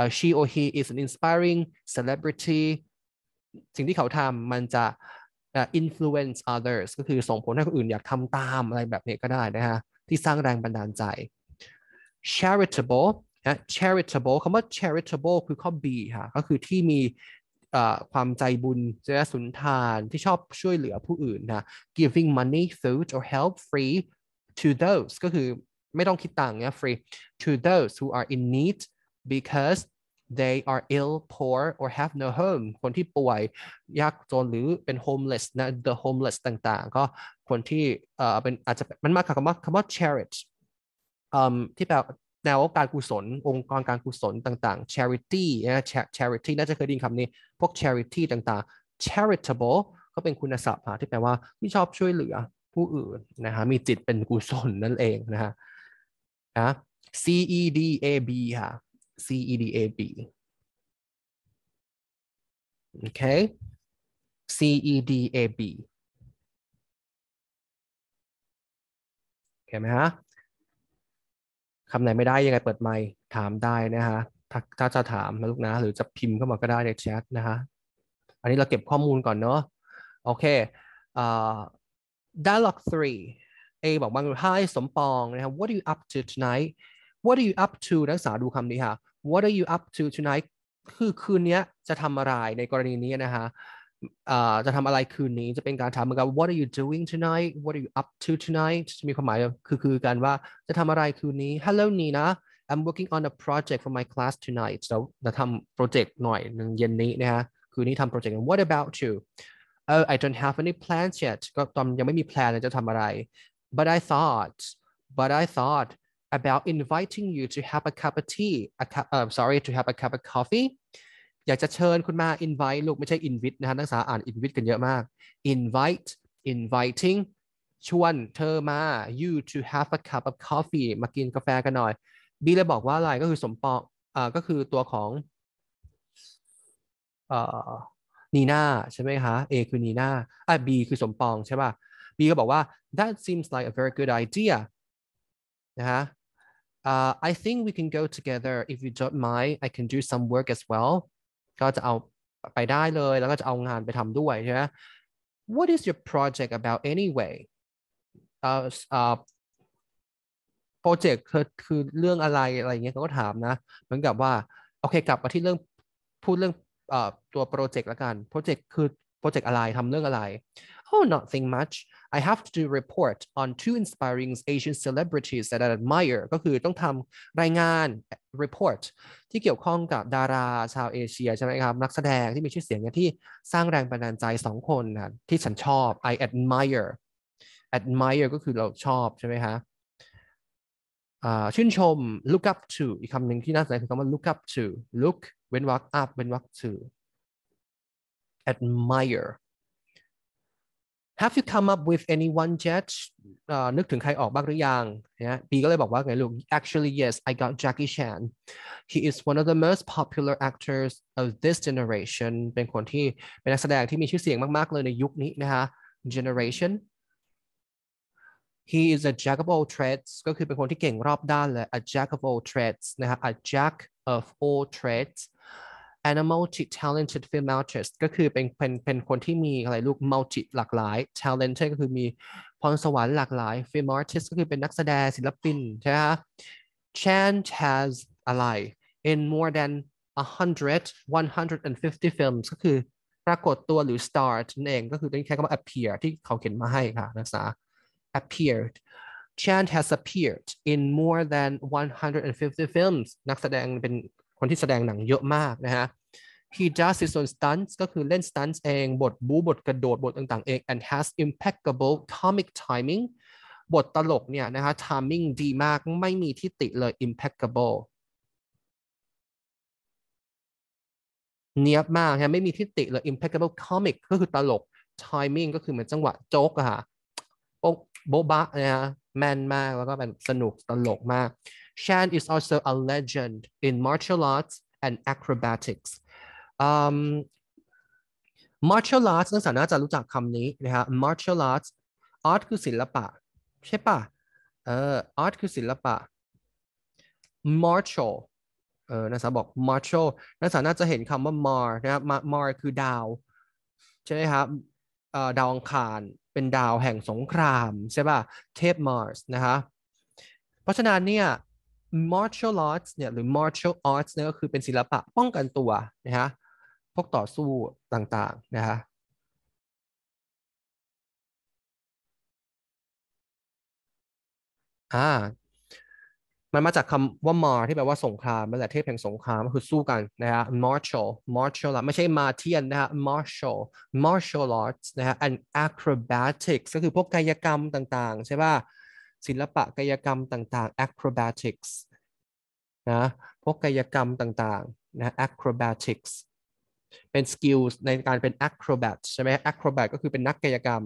uh, she or he is an inspiring celebrity สิ่งที่เขาทำมันจะ influence others ก็คือส่งผลให้คนอื่นอยากทำตามอะไรแบบนี้ก็ได้นะฮะที่สร้างแรงบันดาลใจ charitable นะ charitable คำว่า charitable คือข้อ B ค่ะก็คือที่มีความใจบุญจสุนทานที่ชอบช่วยเหลือผู้อื่นนะ giving money food or help free to those ก็คือไม่ต้องคิดตังค์นะ free to those who are in need because they are ill poor or have no home คนที่ป่วยยากจนหรือเป็น homeless นะ the homeless ต่างๆ ก็คนที่เอ่อเป็นอาจจะมันมาจากคำว่าคำว่า charity ที่แปลแนวการกุศลองค์กรการกุศลต่างๆ charity นะ charity น่าจะเคยได้ยินคำนี้ พวก charity ต่างๆ charitable ก็เป็นคุณศัพท์ ที่แปลว่าที่ชอบช่วยเหลือ ผู้อื่นนะฮะมีจิตเป็นกุศลนั่นเองนะฮะนะ C E D A B ค่ะ CEDAB. Okay, CEDAB. เข้าไหมฮะคำไหนไม่ได้ยังไงเปิดไมค์ถามได้นะฮะถ้าถ้าจะถามนะลูกนะหรือจะพิมพ์เข้ามาก็ได้ในแชทนะฮะ อันนี้เราเก็บข้อมูลก่อนเนาะโอเค่า dialogue three A บอกบาง Hi สมปอง นะฮะ What are you up to tonight What are you up to นักศึกษาดูคำนี้ค่ะ what are you up to tonight คือคืนนี้จะทำอะไรในกรณีนี้นะคะจะทำอะไรคืนนี้จะเป็นการถามเหมือนกับ what are you doing tonight what are you up to tonight มีความหมายคือคือกันว่าจะทำอะไรคืนนี้ hello Nina I'm working on a project for my class tonight เราจะทำโปรเจกต์หน่อยหนึ่งเย็นนี้นะฮะคืนนี้ทำโปรเจกต์ what about you oh I don't have any plans yet ก็ตอนยังไม่มีแพลนจะทำอะไร but I thought but I thought about inviting you to have a cup of tea a cup uh, sorry to have a cup of coffee อยากจะเชิญคุณมา invite ลูกไม่ใช่ invite นะฮะนักศึกษาอ่าน invite กันเยอะมาก invite inviting ชวนเธอมา you to have a cup of coffee มากินกาแฟกันหน่อยบีเลยบอกว่าอะไรก็คือสมปองอ่าก็คือตัวของเอ่อนีน่าใช่ไหมคะ A คือนีน่าอ่ะ B คือสมปองใช่ป่ะ B ก็บอกว่า that seems like a very good idea นะฮะ uh, I think we can go together if you don't mind I can do some work as well ก็จะเอาไปได้เลย แล้วก็จะเอางานไปทำด้วยใช่ไหม What is your project about anyway โปรเจกต์คือคือเรื่องอะไรอะไรเงี้ยเขาก็ถามนะเหมือนกับว่าโอเคกลับมาที่เรื่องพูดเรื่องอตัวโปรเจกต์ละกัน โปรเจกต์คือโปรเจกต์อะไรทำเรื่องอะไร Oh nothing much I have to do report on two inspiring Asian celebrities that I admire ก็คือต้องทำรายงาน report ที่เกี่ยวข้องกับดาราชาวเอเชียใช่ไหมครับนักแสดงที่มีชื่อเสียงที่สร้างแรงบันดาลใจสองคนนะที่ฉันชอบ I admire admire ก็คือเราชอบใช่ไหมฮะชื่นชม look up to อีกคำหนึ่งที่น่าสนใจคือคำว่า look up to look เว้นวรรค up เว้นวรรค to admire Have you come up with anyone yet uh, นึกถึงใครออกบ้างหรือยังนะบีก็เลยบอกว่าไงลูก Actually yes I got Jackie Chan he is one of the most popular actors of this generation เป็นคนที่เป็นนักแสดงที่มีชื่อเสียงมาก generation he is a jack of all trades ก็คือเป็นคนที่เก่งรอบด้านเลย a jack of all trades นะคะ a jack of all trades animal talented film artist ก็คือเป็นเป็นเป็นคนที่มีอะไรลูก multi หลากหลาย talented ก็คือมีพรสวรรค์หลากหลาย film artist ก็คือเป็นนักแสดงศิลปินใช่ไหมค Chan has อะไร in more than 100 150 films ก็คือปรากฏตัวหรือ s t a r นั่นเองก็คือต้องใช้คำว่า appear ที่เขาเขียนมาให้ค่ะนักศึกษา appeared Chan has appeared in more than 150 films นักแสดงเป็นคนที่แสดงหนังเยอะมากนะฮะ he does his own stunts ก็คือเล่น stunts เอง บทบู๊บทกระโดด บทต่าง ๆ เอง and has impeccable comic timing บทตลก เนี่ย นะคะ timing ดีมาก ไม่มีที่ติเลย impeccable เนียบมากฮะไม่มีที่ติเลย impeccable comic ก็คือตลก timing ก็คือเหมือนจังหวะโจ๊กอะค่ะโบ๊ะบะนะฮะแมนมาก แล้วก็เป็นสนุกตลกมาก Shan is also a legend in martial arts and acrobatics. Um, martial arts นักศึกษาน่าจะรู้จักคำนี้นะฮะ martial arts art คือศิลปะใช่ป่ะเออ art คือศิลปะ martial เออนักศึกษาบอก martial นักศึกษาน่าจะเห็นคำว่า mar นะฮะ mar คือดาวใช่ไหมครับดาวองคารเป็นดาวแห่งสงครามใช่ป่ะเทพมาร์สนะคะเพราะฉะนั้นเนี่ย martial arts เนี่ย หรือ martial arts เนี่ยก็คือเป็นศิลปะป้องกันตัว นะฮะ พวกต่อสู้ต่าง ๆ นะฮะ อ่า มันมาจากคำว่ามาที่แปลว่าสงครามนั่นแหละเทพแห่งสงครามก็คือสู้กันนะฮะ martial martial ไม่ใช่มาเทียนนะฮะ martial martial arts นะฮะ and acrobatics ก็คือพวกกายกรรมต่าง ๆ ใช่ป่ะศิลปะกายกรรมต่างๆ acrobatics นะ พวกกายกรรมต่างๆนะ acrobatics เป็น skills ในการเป็น acrobat ใช่ไหม acrobat ก็คือเป็นนักกายกรรม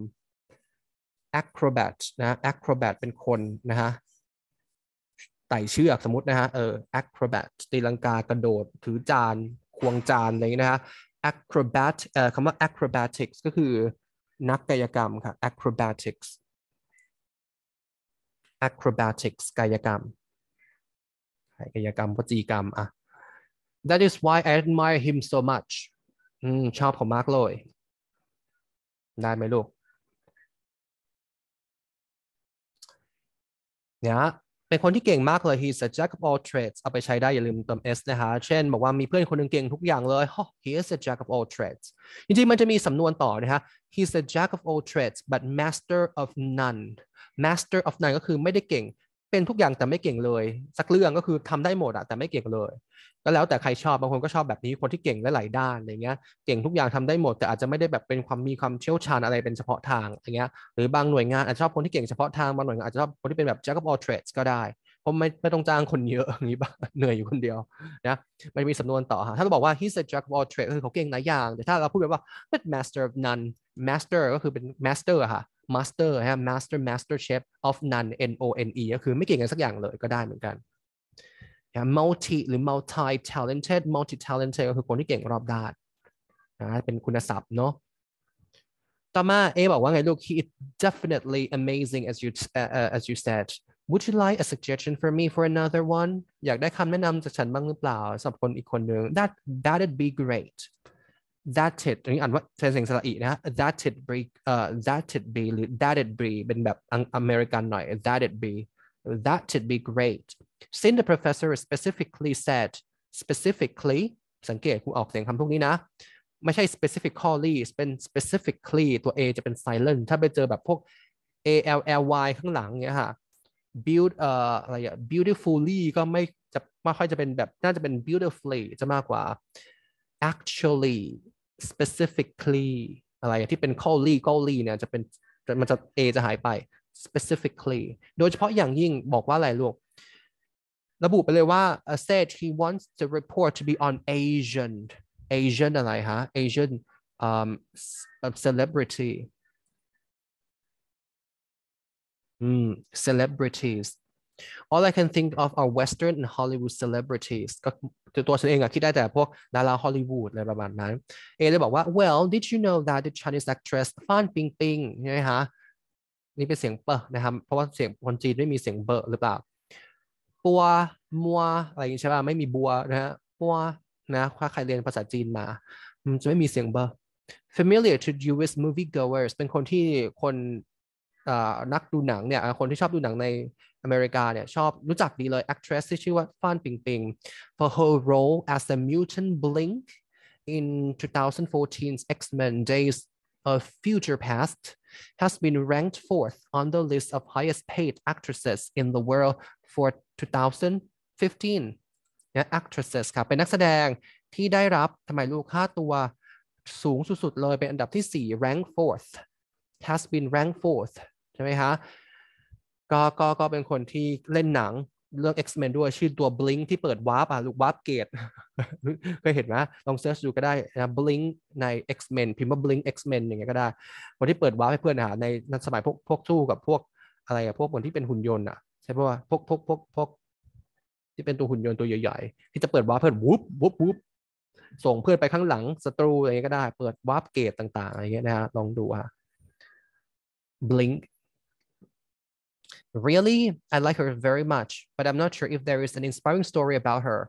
acrobat นะ acrobat เป็นคนนะฮะ ไต่เชือกสมมตินะฮะเออ acrobat ตีลังกากระโดดถือจานควงจานอะไรอย่างี้นะฮะ acrobat เอ่อคำว่า acrobatics ก็คือนักกายกรรมค่ะ acrobatics acrobatics กายกรรมกายกรรมวจีกรรมอะ that is why I admire him so much อชอบเขามากเลย ได้ไหมลูกเนี่ยเป็นคนที่เก่งมากเลย he's a jack of all trades เอาไปใช้ได้อย่าลืมเติม s นะฮะเช่น บอกว่ามีเพื่อนคนนึงเก่งทุกอย่างเลย oh, he is a jack of all trades จริงๆ มันจะมีสำนวนต่อนะฮะ he's a jack of all trades but master of none master of none ก็คือไม่ได้เก่งเป็นทุกอย่างแต่ไม่เก่งเลย สักเรื่องก็คือทำได้หมดอะแต่ไม่เก่งเลยก็แล้วแต่ใครชอบบางคนก็ชอบแบบนี้คนที่เก่งหลายด้านอะไรเงี้ยเก่งทุกอย่างทำได้หมด แต่อาจจะไม่ได้แบบเป็นความมีความเชี่ยวชาญอะไรเป็นเฉพาะทางอะไรเงี้ยหรือบางหน่วยงานอาจจะชอบคนที่เก่งเฉพาะทางบางหน่วยงานอาจจะชอบคนที่เป็นแบบ jack of all trades ก็ได้เพราะไม่ไม่ต้องจ้างคนเยอะอย่างนี้บ้าเหนื่อยอยู่คนเดียวนะมันมีสำนวนต่อฮะถ้าเราบอกว่า he's a jack of all trades คือเขาเก่งหลายอย่างแต่ถ้าเราพูดแบบว่า but master of none master ก็คือเป็น master ค่ะ master ฮะ master master chef of none n o n e ก็คือไม่เก่งกันสักอย่างเลยก็ได้เหมือนกัน multi หรือ multi talented multi talented ก็คือคนที่เก่งรอบด้านนะเป็นคุณศัพท์เนาะ ต่อมาเอบอกว่าไงลูก he is definitely amazing as you uh, as you said would you like a suggestion for me for another one อยากได้คำแนะนำจากฉันบ้างหรือเปล่าสำหรับคนอีกคนหนึ่ง that that'd be great that it อันนี้อ่านว่าใช้เสียงสระอีนะ that it be uh, that it be หรือ that it be เป็นแบบอเมริกันหน่อย that it be that it be great since the professor specifically said specifically สังเกตคุณออกเสียงคำพวกนี้นะ ไม่ใช่ specifically เป็น specifically ตัว a จะเป็น silent ถ้าไปเจอแบบพวก a l l y ข้างหลังเนี้ยค่ะ build เอ่ออะไรอะ beautifully ก็ไม่จะไม่ค่อยจะเป็นแบบ น่าจะเป็น beautifully จะมากกว่า actually specifically อะไรที่เป็น callie callie เนี่ยจะเป็นมันจะ a จะหายไป specifically โดยเฉพาะอย่างยิ่งบอกว่าอะไรลูกระบุไปเลยว่า uh, said he wants the report to be on Asian Asian อะไรฮะ Asian um uh, celebrity อืม hmm, celebrities all I can think of are Western and Hollywood celebrities ก็ตัวฉันเองอะคิดได้แต่พวกดาราฮอลลีวูดอะไรประมาณนั้น well did you know that the Chinese actress Fan Bingbing ใช่ไหมฮะ นี่เป็นเสียงเปอร์นะครับ เพราะว่าเสียงคนจีนไม่มีเสียงเบอร์หรือเปล่าปัวมัวอะไรอย่างนี้ใช่ป่ะไม่มีบัวนะฮะปัวนะถ้าใครเรียนภาษาจีนมามันจะไม่มีเสียงเบอ familiar to you with moviegoers เป็นคนที่คนนักดูหนังเนี่ยคนที่ชอบดูหนังในอเมริกาเนี่ยชอบรู้จักดีเลย actress ที่ชื่อว่าฟานปิงปิง for her role as the mutant Blink in 2014's X-Men Days of Future Past has been ranked fourth on the list of highest paid actresses in the world for 2015นะ actresses ครับเป็นนักแสดงที่ได้รับทำไมลูกค่าตัวสูงสุดๆเลยเป็นอันดับที่4 ranked fourth has been ranked fourth ใช่ไหมฮะก็ก็ก็เป็นคนที่เล่นหนังเรื่อง X-Men ด้วยชื่อตัว Blink ที่เปิดวาร์ปอะลูกวาร์ปเกตเคยเห็นไหมลองเซิร์ชดูก็ได้นะ Blink ใน X-Men พิมพ์ว่า Blink X-Men อย่างเงี้ยก็ได้คนที่เปิดวาร์ปให้เพื่อนหาในนั้นสมัยพวกพวกสู้กับพวกอะไรอะพวกคนที่เป็นหุ่นยนต์อะใช่ป่ะพวกพวกพวกพวกที่เป็นตัวหุ่นยนต์ตัวใหญ่ ๆ ที่จะเปิดวาร์ปเพื่อน วุบวุบวุบส่งเพื่อนไปข้างหลังศัตรูอะไรก็ได้เปิดวาร์ปเกตต่าง ๆอะไรเงี้ยนะฮะลองดูฮะ blink Really? I like her very much, but I'm not sure if there is an inspiring story about her.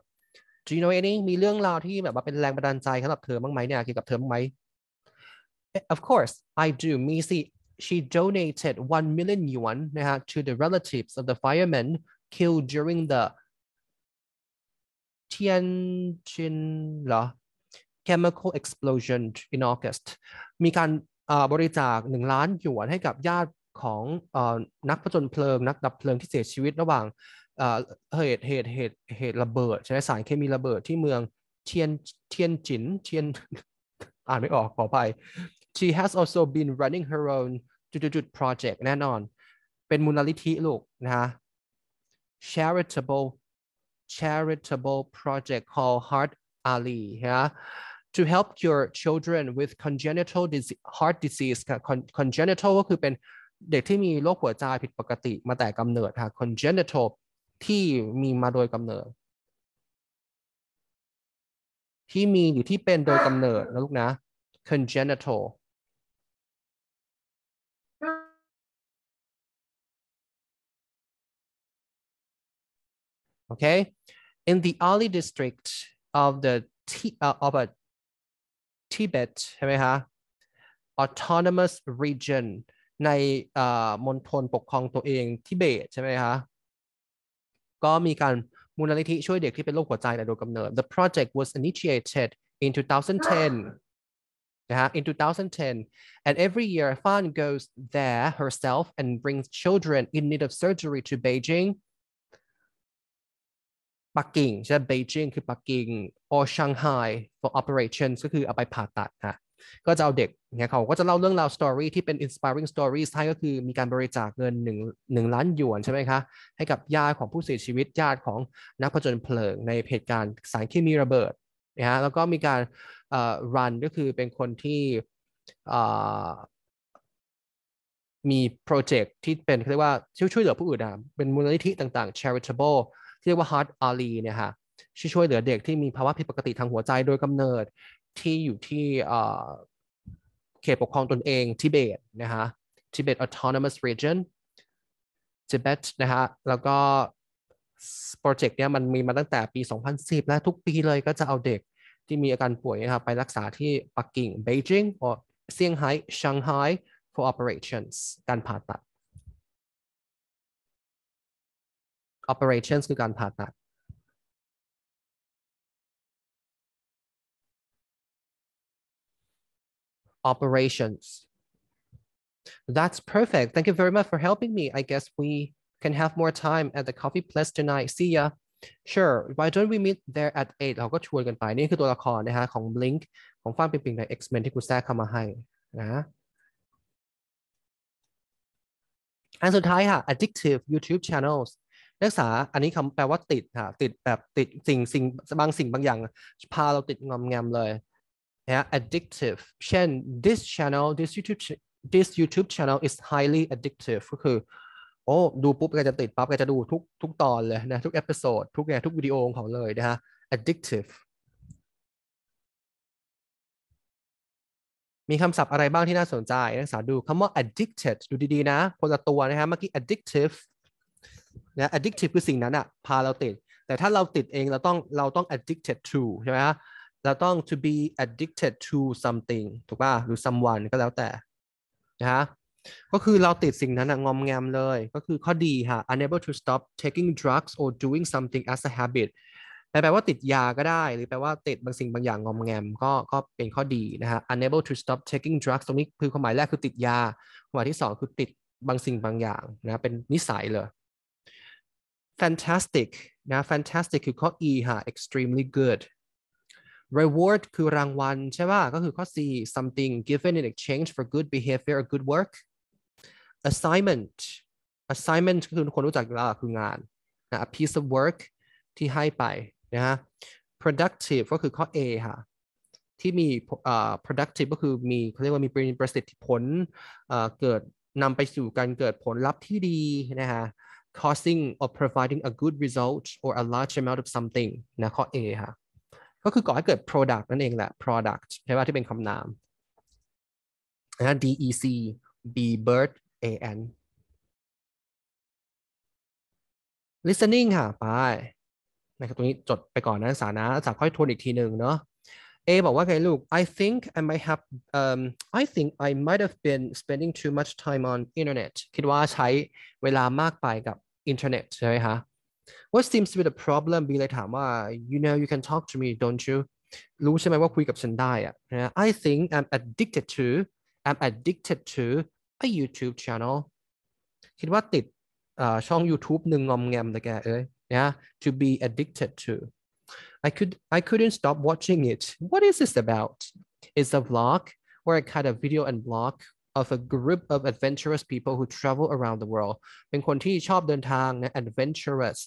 Do you know any มีเรื่องราวที่แบบว่าเป็นแรงบันดาลใจสำหรับเธอบ้างไหมเนี่ยเกี่ยวกับเธอบ้างไหม Of course, I do. Me she donated 1 million yuan นะฮะ to the relatives of the firemen killed during the Tianjin เหรอ chemical explosion in August มีการบริจาคของอนักผจญเพลิงนักดับเพลิงที่เสียชีวิตระหว่างเหตุเหตุเหตุเหตุระเบิดใช้สารเคมีระเบิดที่เมืองเทียนเทียนจินเทียนอ่านไม่ออกขอไป she has also been running her own จุดๆ project แน่นอนเป็นมูลนิธิลูกนะฮะ charitable charitable project called Heart Ali นะ to help c u r e children with congenital disease, heart disease congenital ก็คือเป็นเด็กที่มีโรคหัวใจผิดปกติมาแต่กำเนิดค่ะ congenital ที่มีมาโดยกำเนิดที่มีหรือที่เป็นโดยกำเนิดนะลูกนะ congenital โอเค in the early district of the uh, of a Tibet ใช่ไหมคะ autonomous region ในมณฑลปกครองตัวเองที่เบตใช่ไหมคะก็มีการมูลนิธิช่วยเด็กที่เป็นโรคหัวใจในโดยกำเนิด The project was initiated in 2010นะฮะ in 2010 and every year Fan goes there herself and brings children in need of surgery to Beijing ปักกิ่งใช่ Beijing คือปักกิ่ง or Shanghai for operations ก็คือเอาไปผ่าตัดนะก็จะเอาเด็กเนี่ยเขาก็จะเล่าเรื่องราวสตอรี่ที่เป็น inspiring stories ให้ก็คือมีการบริจาคเงิน1งล้านหยวนใช่ไหมคะ ให้กับญาติของผู้เสียชีวิตญาติของนักผจญเพลิงในเหตุการณ์สารเคมีระเบิดนะฮะแล้วก็มีการเอ่อก็คือเป็นคนที่เอ่อมีโปรเจกต์ที่เป็นเรียกว่าช่วยช่วยเหลือผู้อื่นนะเป็นมูลนิธิต่างๆ charitable ที่เรียกว่า heart ali เนี่ยฮะช่วยช่วยเหลือเด็กที่มีภาวะผิดปกติทางหัวใจโดยกำเนิดที่ อยู่ที่เขตปกครองตนเอง ทิเบต นะ ฮะ ทิเบต Autonomous Region ทิเบต นะ ฮะ แล้วก็โปรเจกต์เนี้ยมัน มีมาตั้งแต่ปี 2010แล้วทุกปี เลย ก็จะเอาเด็กที่มีอาการป่วย นะครับไปรักษาที่ ปักกิ่งเบจิงอเซี่ยงไฮ้ชางไฮ for operations การผ่าตัด operations คือการผ่าตัด operations. That's perfect. Thank you very much for helping me. I guess we can have more time at the coffee place tonight. See ya. Sure. Why don't we meet there at eight เราก็ชวนกันไป นี่คือตัวละครนะฮะของ Blink ของฟ้าปิงปิงใน X-Men ที่กูแทรกเข้ามาให้นะ อันสุดท้ายค่ะ addictive YouTube channels นักศึกษาอันนี้คำแปลว่าติดค่ะ ติดแบบติดสิ่งสิ่งบางสิ่งบางอย่างพาเราติดงอมแงมเลย yeah, addictive เช่น this channel this YouTube this YouTube channel is highly addictive ก็คือ โอ้ ดูปุ๊บก็จะติด ปั๊บก็จะดูทุกทุกตอนเลยนะ ทุกเอพิโซดทุกแง่ทุกวิดีโอของเลยนะฮะ addictive มีคำศัพท์อะไรบ้างที่น่าสนใจนักศึกษาดูคำว่า addicted ดูดีๆนะ คนละตัวนะฮะ เมื่อกี้ addictive นะ addictive คือสิ่งนั้นอะพาเราติด แต่ถ้าเราติดเอง เราต้องเราต้อง addicted to ใช่ไหมฮะเราต้อง to be addicted to something ถูกป่ะ หรือ someone ก็แล้วแต่ นะฮะ ก็คือเราติดสิ่งนั้นงอมแงมเลย ก็คือข้อดีค่ะ unable to stop taking drugs or doing something as a habit แปลว่าติดยาก็ได้ หรือแปลว่าติดบางสิ่งบางอย่างงอมแงมก็ก็เป็นข้อดีนะฮะ unable to stop taking drugs ตรงนี้คือความหมายแรกคือติดยาความหมายที่2คือติดบางสิ่งบางอย่างนะเป็นนิสัยเลย fantastic นะ fantastic คือข้อ e ค่ะ extremely good reward คือรางวัลใช่ป่ะก็คือข้อ C something given in exchange for good behavior or good work assignment assignment คือคนรู้จักอยู่แล้วคืองานนะ a piece of work ที่ให้ไปนะฮะ productive ก็คือข้อ A ค่ะที่มี productive ก็คือมีเขาเรียกว่ามีประสิทธิผลเกิดนำไปสู่การเกิดผลลัพธ์ที่ดีนะฮะ causing or providing a good result or a large amount of something นะข้อ A ค่ะก็คือก่อให้เกิด product นั่นเองแหละ product ใช่ป่ะที่เป็นคำนามนะ dec b bird an listening ค่ะไปนะครับตรงนี้จดไปก่อนนะ สานะสาค่อยทวนอีกทีหนึ่งเนาะ A บอกว่าไงลูก I think I might have um, I think I might have been spending too much time on internet คิดว่าใช้เวลามากไปกับอินเทอร์เน็ตใช่ไหมคะ what seems to be the problem บีเลยถามว่า you know you can talk to me don't you รู้ใช่ไหมว่าคุยกับฉันได้อะ I think I'm addicted to I'm addicted to a YouTube channel คิดว่าติดช่อง YouTube หนึ่งงอมแงมนะแกเอ้ยนะ to be addicted to I could I couldn't stop watching it what is this about it's a vlog where I cut a video and blog of a group of adventurous people who travel around the world เป็นคนที่ชอบเดินทางนะ adventurous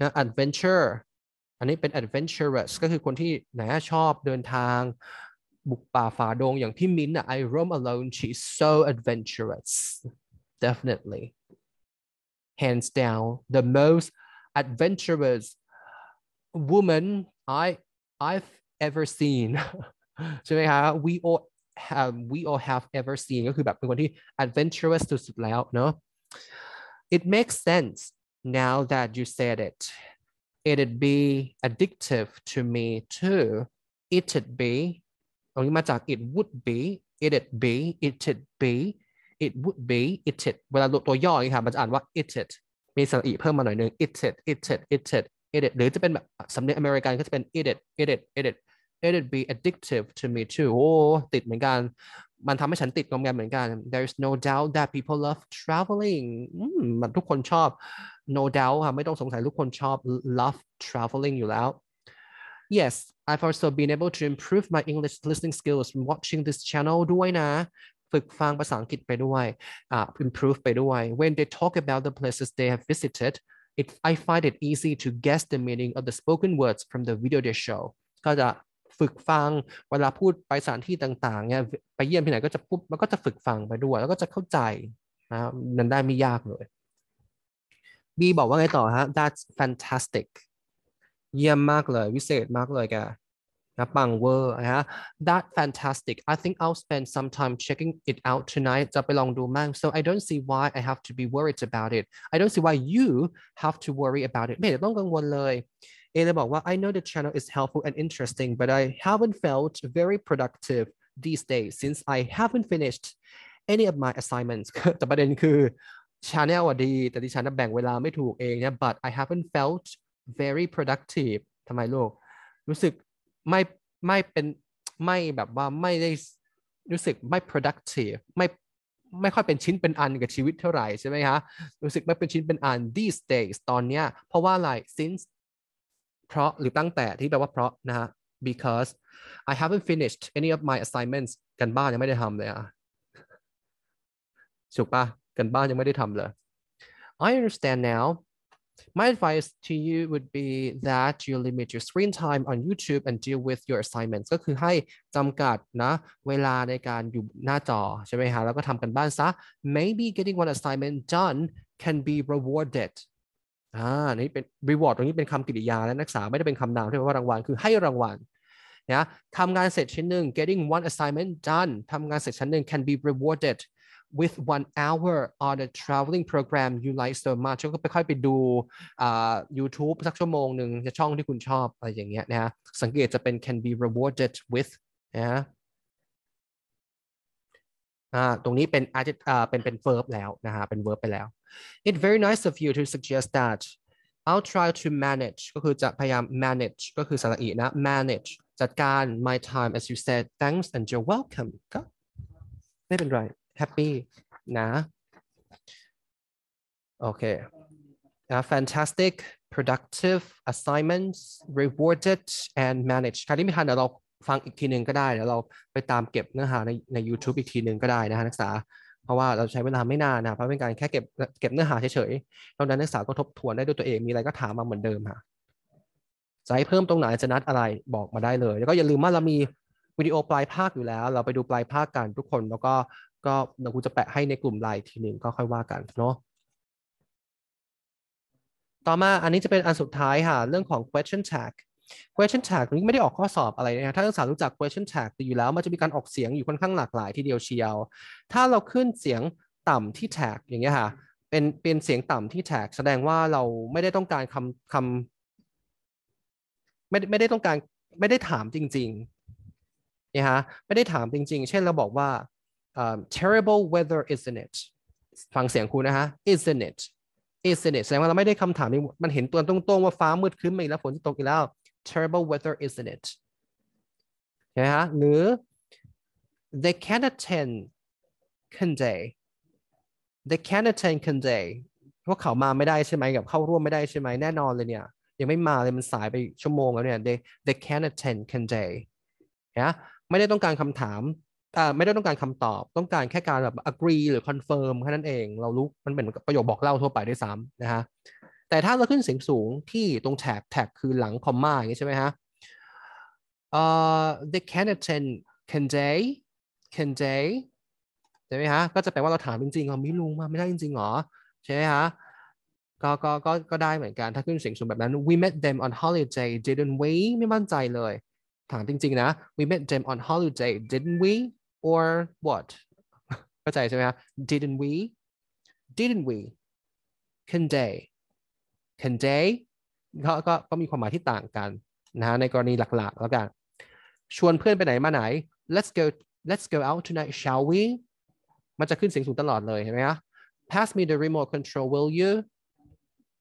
นะ adventure อันนี้เป็น adventurous ก็คือคนที่ไหนชอบเดินทางบุกป่าฝ่าดงอย่างพี่มิ้นอะ I roam alone she's so adventurous definitely hands down the most adventurous woman I I've ever seen ใช่ไหมคะ we all have we all have ever seen ก็คือแบบเป็นคนที่ adventurous สุดๆแล้วเนาะ it makes sense now that you said it, it'd be addictive to me too. It'd be ตรงนี้มาจาก it would be it'd be it'd be it would be it'd เวลาตัวย่ออย่างนี้ค่ะมันจะอ่านว่า it'd มีสระอีเพิ่มมาหน่อยนึง it'd it'd it'd it'd หรือจะเป็นแบบสำเนียงอเมริกันก็จะเป็น it'd it'd it'd it'd be addictive to me too โอ้ติดเหมือนกัน oh, there's no doubt that people love traveling มันทุกคนชอบ no doubt ค่ะไม่ต้องสงสัยทุกคนชอบ love traveling อยู่แล้ว yes I've also been able to improve my English listening skills from watching this channel ด้วยนะฝึกฟังภาษาอังกฤษไปด้วย uh, ah, improve ไปด้วย when they talk about the places they have visited it I find it easy to guess the meaning of the spoken words from the video they show ก็จะฝึกฟังเวลาพูดไปสถานที่ต่างๆเนี่ยไปเยี่ยมที่ไหนก็จะพูดมันก็จะฝึกฟังไปด้วย แล้วก็จะเข้าใจนะครับนั่นได้ไม่ยากเลย บีบอกว่าไงต่อ ฮะ that's fantastic เยี่ยมมากเลยวิเศษมากเลยแกนะปังเวอร์นะฮะ that fantastic I think I'll spend some time checking it out tonight จะไปลองดูมั้ง so I don't see why I have to be worried about it I don't see why you have to worry about it ไม่ต้องกังวลเลยอเลยบอกว่า I know the channel is helpful and interesting but I haven't felt very productive these days since I haven't finished any of my assignments แต่ประเด็นคือ channel อ่ะดี แต่ที่ฉันแบ่งเวลาไม่ถูกเองเนี่ย but I haven't felt very productive ทำไมลูกรู้สึกไม่ไม่เป็นไม่แบบว่าไม่ได้รู้สึกไม่ productive ไม่ไม่ค่อยเป็นชิ้นเป็นอันกับชีวิตเท่าไหร่ใช่ไหมคะ รู้สึกไม่เป็นชิ้นเป็นอัน these days ตอนเนี้ยเพราะว่าอะไร since เพราะหรือตั้งแต่ที่แปลว่าเพราะนะฮะ because I haven't finished any of my assignments กันบ้านยังไม่ได้ทำเลยอะสุกปะกันบ้านยังไม่ได้ทำเลย I understand now My advice to you would be that you limit your screen time on YouTube and deal with your assignments ก็คือให้จำกัดนะเวลาในการอยู่หน้าจอใช่ไหมฮะแล้วก็ทำกันบ้านซะ Maybe getting one assignment done can be rewarded อ่านี่เป็น reward ตรงนี้เป็นคำกริยาและนักศึกษาไม่ได้เป็นคำนามที่แปลว่ารางวัลคือให้รางวัลนะทำงานเสร็จชิ้นหนึ่ง getting one assignment done ทำงานเสร็จชิ้นหนึ่ง can be rewarded with one hour on a traveling program you like so much ก็ไปค่อยไปดูอ่า YouTube สักชั่วโมงหนึ่งจะช่องที่คุณชอบ อะไรอย่างเงี้ยนะสังเกตจะเป็น can be rewarded with นะอ่าตรงนี้เป็นอาจจะอ่าเป็นเป็น verb แล้วนะฮะ เป็น verb ไปแล้ว It's very nice of you to suggest that. I'll try to manage ก็คือจะพยายาม manage ก็คือสระอีนะ manage จัดการ my time as you said thanks and you're welcome ก็ไม่เป็นไร happy นะโอเค fantastic productive assignments rewarded and managed ใครที่ไม่ทันเดี๋ยวเราฟังอีกทีหนึ่งก็ได้เดี๋ยวเราไปตามเก็บเนื้อหาในใน YouTube อีกทีหนึ่งก็ได้นะฮะนักศึกษาเพราะว่าเราใช้เวลาไม่นานนะเพราะเป็นการแค่เก็บเก็บเนื้อหาเฉยๆแล้วนั้นนักศึกษาก็ทบทวนได้ด้วยตัวเองมีอะไรก็ถามมาเหมือนเดิมค่ะจะให้เพิ่มตรงไหนจะนัดอะไรบอกมาได้เลย แล้วก็อย่าลืมว่าเรามีวิดีโอปลายภาคอยู่แล้ว เราไปดูปลายภาคกันทุกคน แล้วก็ก็เดี๋ยวกูจะแปะให้ในกลุ่มไลน์ทีหนึ่งก็ค่อยว่ากันเนาะ ต่อมาอันนี้จะเป็นอันสุดท้ายค่ะเรื่องของ question tag question tag นี้ไม่ได้ออกข้อสอบอะไรนะถ้านักศึกษารู้จัก question tag อยู่แล้ว มันจะมีการออกเสียงอยู่ค่อนข้างหลากหลายทีเดียวเชียว ถ้าเราขึ้นเสียงต่ำที่ tag อย่างเงี้ยค่ะเป็นเป็นเสียงต่ำที่ tag แสดงว่าเราไม่ได้ต้องการคำคำไม่ไม่ได้ต้องการไม่ได้ถามจริงๆนะฮะไม่ได้ถามจริงๆ เช่นเราบอกว่า terrible weather isn't it ฟังเสียงคุณนะฮะ isn't it isn't it แสดงว่าเราไม่ได้คำถามนี้มันเห็นตัวตรงๆ ว่าฟ้ามืดครึ้มอีกแล้วฝนจะตกอีกแล้ว terrible weather isn't it นะฮะหรือ they can't attend c a n h e y they can't attend c a n h e y พวกเขามาไม่ได้ใช่ไหมกับเข้าร่วมไม่ได้ใช่ไหมแน่นอนเลยเนี่ยยังไม่มาเลยมันสายไปชั่วโมงแล้วเนี่ย they they can't attend c a n h e y นะไม่ได้ต้องการคำถาม่ไม่ได้ต้องการคำตอบต้องการแค่การแบบ agree หรือ confirm แค่นั้นเองเรารู้มันเป็นประโยคบอกเล่าทั่วไปด้วยซ้ำนะฮะแต่ถ้าเราขึ้นเสียงสูงที่ตรงแท็ก แท็กคือหลังคอมมาอย่างนี้ใช่ไหมฮะ เอ่อ they can attend can they can they ใช่ไหมฮะ ก็จะแปลว่าเราถามจริงๆเราไม่ลุงมา ไม่ได้จริงๆหรอ ใช่ไหมฮะก็ก็ก็ก็ได้เหมือนกัน ถ้าขึ้นเสียงสูงแบบนั้น we met them on holiday didn't we ไม่มั่นใจเลย ถามจริงๆนะ we met them on holiday didn't we or what เข้าใจใช่ไหมฮะ didn't we didn't we can they can เจ e y ก็ก็ก็มีความหมายที่ต่างกัน นะฮะในกรณีหลักๆแล้วกันชวนเพื่อนไปไหนมาไหน let's go let's go out tonight shall we มันจะขึ้นเสียงสูงตลอดเลยเห็นไหมฮะ pass me the remote control will you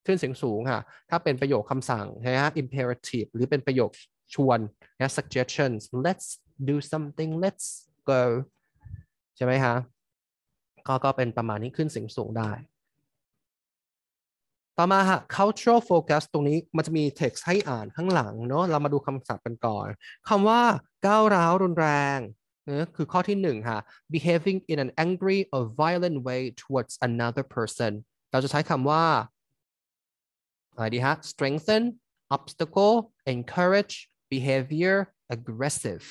ขึ้นเสียงสูงค่ะถ้าเป็นประโยคคำสั่งใช่ไหมฮะ imperative หรือเป็นประโยคชวนนะ suggestions let's do something let's go ใช่ไหมฮะ ก็ก็เป็นประมาณนี้ขึ้นเสียงสูงได้ต่อมาฮะ cultural focus ตรงนี้มันจะมี text ให้อ่านข้างหลังเนาะ เรามาดูคำศัพท์กันก่อน คำว่าก้าวร้าวรุนแรงนะคือข้อที่หนค่ะ behaving in an angry or violent way towards another person เราจะใช้คำว่าอะไรดีฮะ strengthen obstacle encourage behavior aggressive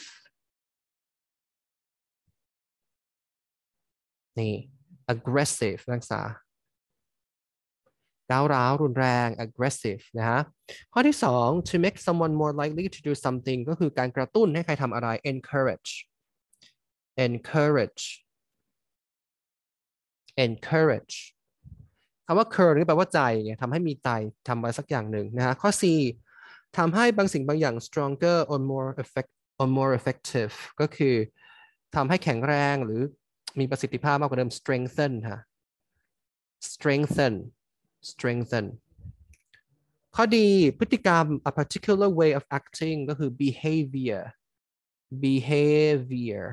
นี่ aggressive นักศึกษาร้าวร้าว รุนแรง aggressive นะฮะข้อที่ 2 to make someone more likely to do something ก็คือการกระตุ้นให้ใครทำอะไร encourage encourage encourage คำว่า cur นี่แปลว่าใจทำให้มีใจทำอะไรสักอย่างหนึ่งนะฮะข้อ4ทำให้บางสิ่งบางอย่าง stronger or more effect or more effective ก็คือทำให้แข็งแรงหรือมีประสิทธิภาพมากกว่าเดิม strengthen ฮะ strengthen strengthen ข้อดีพฤติกรรม a particular way of acting ก็คือ behavior behavior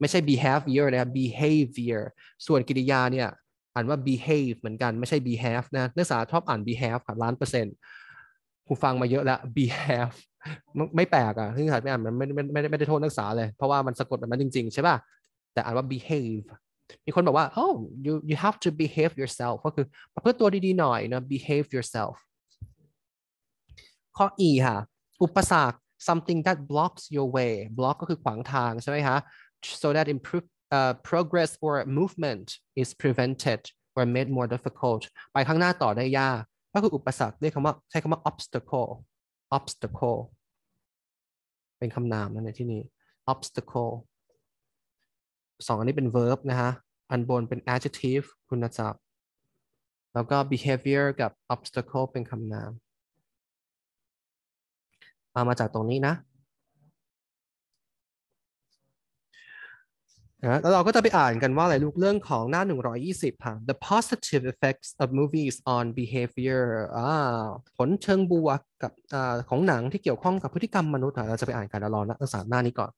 ไม่ใช่ behavior นะ behavior ส่วนกิริยาเนี่ยอ่านว่า behave เหมือนกันไม่ใช่ behave นะนักศึกษาชอบอ่าน behave ครับล้านเปอร์เซ็นต์ผู้ฟังมาเยอะแล้ว behave ไม่แปลกอ่ะที่นักศึกษาไม่อ่านมันไม่ไม่ไม่ได้โทษนักศึกษาเลยเพราะว่ามันสะกดแบบนั้นจริงๆ ใช่ป่ะ แต่อ่านว่า behave มีคนบอกว่า oh you you have to behave yourself ก็คือประพฤติตัวดีๆหน่อยนะ behave yourself ข้อ E ค่ะอุปสรรค something that blocks your way block ก็คือขวางทางใช่ไหมคะ so that improve uh, progress or movement is prevented or made more difficult ไปข้างหน้าต่อได้ยากก็คืออุปสรรคเรียกคำว่าใช้คำว่า obstacle obstacle เป็นคำนามนะในที่นี้ obstacle สองอันนี้เป็น verb นะฮะ อันบนเป็น adjective คุณศัพท์ แล้วก็ behavior กับ obstacle เป็นคำนาม เอามาจากตรงนี้นะนะแล้วเราก็จะไปอ่านกันว่าอะไรลูก เรื่องของหน้า 120ค่ะ the positive effects of movies on behavior ผลเชิงบวกกับอของหนังที่เกี่ยวข้องกับพฤติกรรมมนุษย์เราจะไปอ่านกันลรวลอนะักศึกษาหน้านี้ก่อน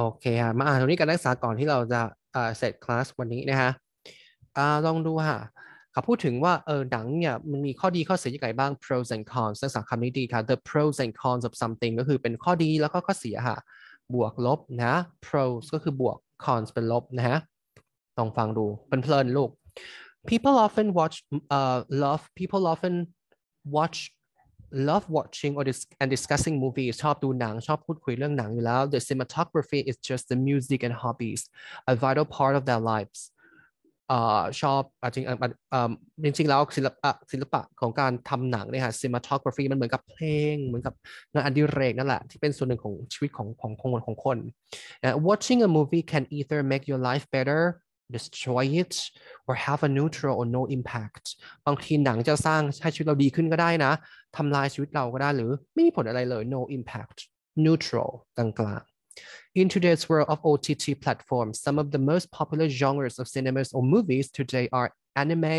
โอเคฮะมาอ่านตรงนี้กันนักศึกษาก่อนที่เราจะเสร็จคลาสวันนี้นะฮะลองดูฮะเขาพูดถึงว่าเออหนังเนี่ยมันมีข้อดีข้อเสียยังไงบ้าง pros and cons นักศึกษาคำนี้ดีค่ะ the pros and cons of something ก็คือเป็นข้อดีแล้วก็ข้อเสียฮะบวกลบนะ pros ก็คือบวก cons เป็นลบนะฮะลองฟังดูเพลินๆลูก people often watch uh, love people often watch love watching or dis- and discussing movies ชอบดูหนังชอบพูดคุยเรื่องหนังอยู่แล้ว the cinematography is just the music and hobbies a vital part of their lives ชอบจริงจริงจริงแล้วศิลปะศิลปะของการทำหนังเนี่ยฮะ cinematography มันเหมือนกับเพลงเหมือนกับงานอดิเรกนั่นแหละที่เป็นส่วนหนึ่งของชีวิตของของคนของคน watching a movie can either make your life better destroy it or have a neutral or no impact บางทีหนังจะสร้างให้ชีวิตเราดีขึ้นก็ได้นะทำลายชีวิตเราก็ได้หรือไม่มีผลอะไรเลย no impact neutral กลางๆ In today's world of OTT platforms, some of the most popular genres of cinemas or movies today are anime,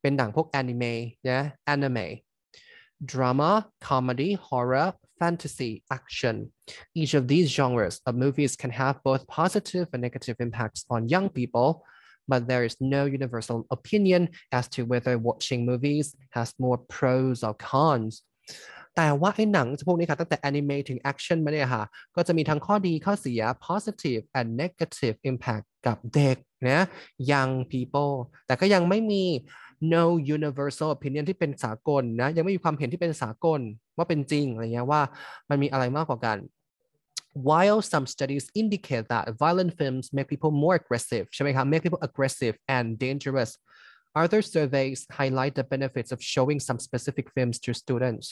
เป็นหนังพวก anime yeah, anime, drama, comedy, horror, fantasy, action. Each of these genres of movies can have both positive and negative impacts on young people, but there is no universal opinion as to whether watching movies has more pros or cons. แต่ว่าไอ้หนังพวกนี้ค่ะตั้งแต่ anime action มาเนี่ยค่ะ and negative impact กับเด็กนะ young people แต่ก็ยังไม่มี no universal opinion ที่เป็นสากลนะยังไม่มีความเห็นที่เป็นสากลว่าเป็นจริงอะไรเงี้ยว่ามันมีอะไรมากกว่ากัน while some studies indicate that violent films make people more aggressive, ใช่ไหมค make people aggressive and dangerous, other surveys highlight the benefits of showing some specific films to students.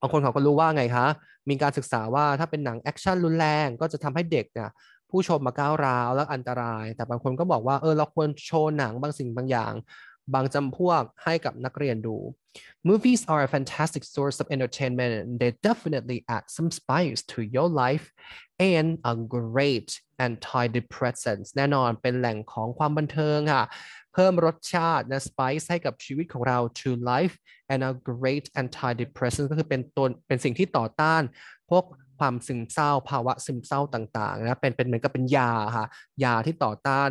บางคนเขาก็รู้ว่าไงคะ มีการศึกษาว่าถ้าเป็นหนังแอคชั่นรุนแรงก็จะทำให้เด็กเนี่ยผู้ชมมาก้าวร้าวและอันตราย แต่บางคนก็บอกว่าเออเราควรโชว์หนังบางสิ่งบางอย่าง บางจำพวกให้กับนักเรียนดู Movies are a fantastic source of entertainment and they definitely add some spice to your life and a great antidepressant แน่นอนเป็นแหล่งของความบันเทิงค่ะ เพิ่มรสชาตินะ spice ให้กับชีวิตของเรา to life and a great antidepressant ก็คือเป็นตัว เป็นสิ่งที่ต่อต้าน พวกความซึมเศร้า ภาวะซึมเศร้าต่างๆนะ เป็น เป็นเหมือนกับเป็นยาค่ะ ยาที่ต่อต้าน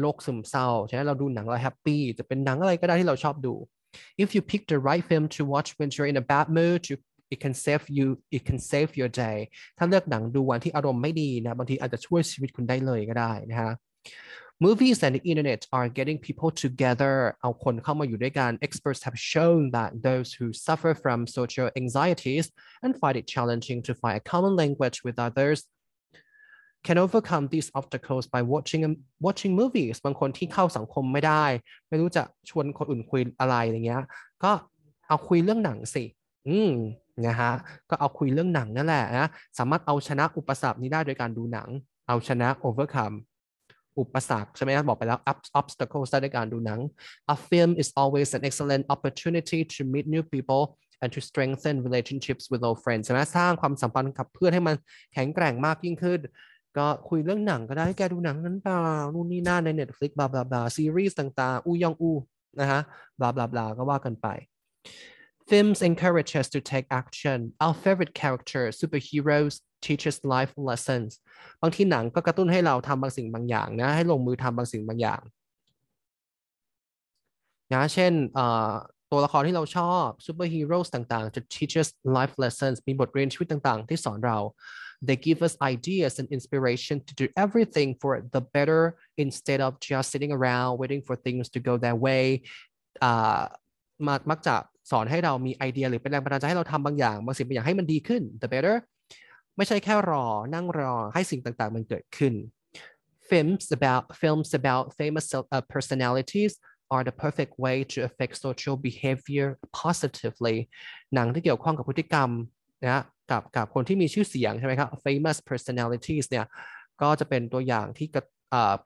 โรคซึมเศร้า ฉะนั้นเราดูหนังเราแฮปปี้ จะเป็นหนังอะไรก็ได้ที่เราชอบดู If you pick the right film to watch when you're in a bad mood, you it can save you it can save your day ถ้าเลือกหนังดูวันที่อารมณ์ไม่ดีนะบางทีอาจจะช่วยชีวิตคุณได้เลยก็ได้นะฮะ Movies and the internet are getting people together Experts have shown that those who suffer from social anxieties and find it challenging to find a common language with others can overcome these obstacles by watching watching movies บางคนที่เข้าสังคมไม่ได้ ไม่รู้จะชวนคนอื่นคุยอะไรอย่างเงี้ย ก็เอาคุยเรื่องหนังสิ อืมนะฮะ ก็เอาคุยเรื่องหนังนั่นแหละนะ สามารถเอาชนะอุปสรรคนี้ได้โดยการดูหนัง เอาชนะ overcome อุปสรรคใช่ไหมครับบอกไปแล้ว obstacles ได้ด้วยการดูหนัง a film is always an excellent opportunity to meet new people and to strengthen relationships with old friends ใช่ไหมสร้างความสัมพันธ์กับเพื่อนให้มันแข็งแกร่งมากยิ่งขึ้นก็คุยเรื่องหนังก็ได้แกดูหนังนั้นเปล่านู่นนี่นั่นใน Netflix บลาบลาบลาซีรีส์ต่างๆ อูยองอู นะฮะบลาบลาบลาก็ว่ากันไป Films encourage us to take action. Our favorite characters, superheroes, teaches life lessons. บางทีหนังก็กระตุ้นให้เราทำบางสิ่งบางอย่างนะให้ลงมือทำบางสิ่งบางอย่างนะเช่นตัวละครที่เราชอบซูเปอร์ฮีโร่ต่างๆจะ teaches life lessons มีบทเรียนชีวิตต่างๆที่สอนเรา They give us ideas and inspiration to do everything for the better instead of just sitting around waiting for things to go their way uh, มามักจะสอนให้เรามีไอเดียหรือเป็นแรงบันดาลใจให้เราทำบางอย่างบางสิ่งบางอย่างให้มันดีขึ้น the better ไม่ใช่แค่รอนั่งรอให้สิ่งต่างๆ films about films about famous uh, personalities are the perfect way to affect social behavior positively หนังที่เกี่ยวข้องกับพฤติกรรมนะกับกับคนที่มีชื่อเสียงใช่ไหมครับ famous personalities เนี่ย ก็จะเป็นตัวอย่างที่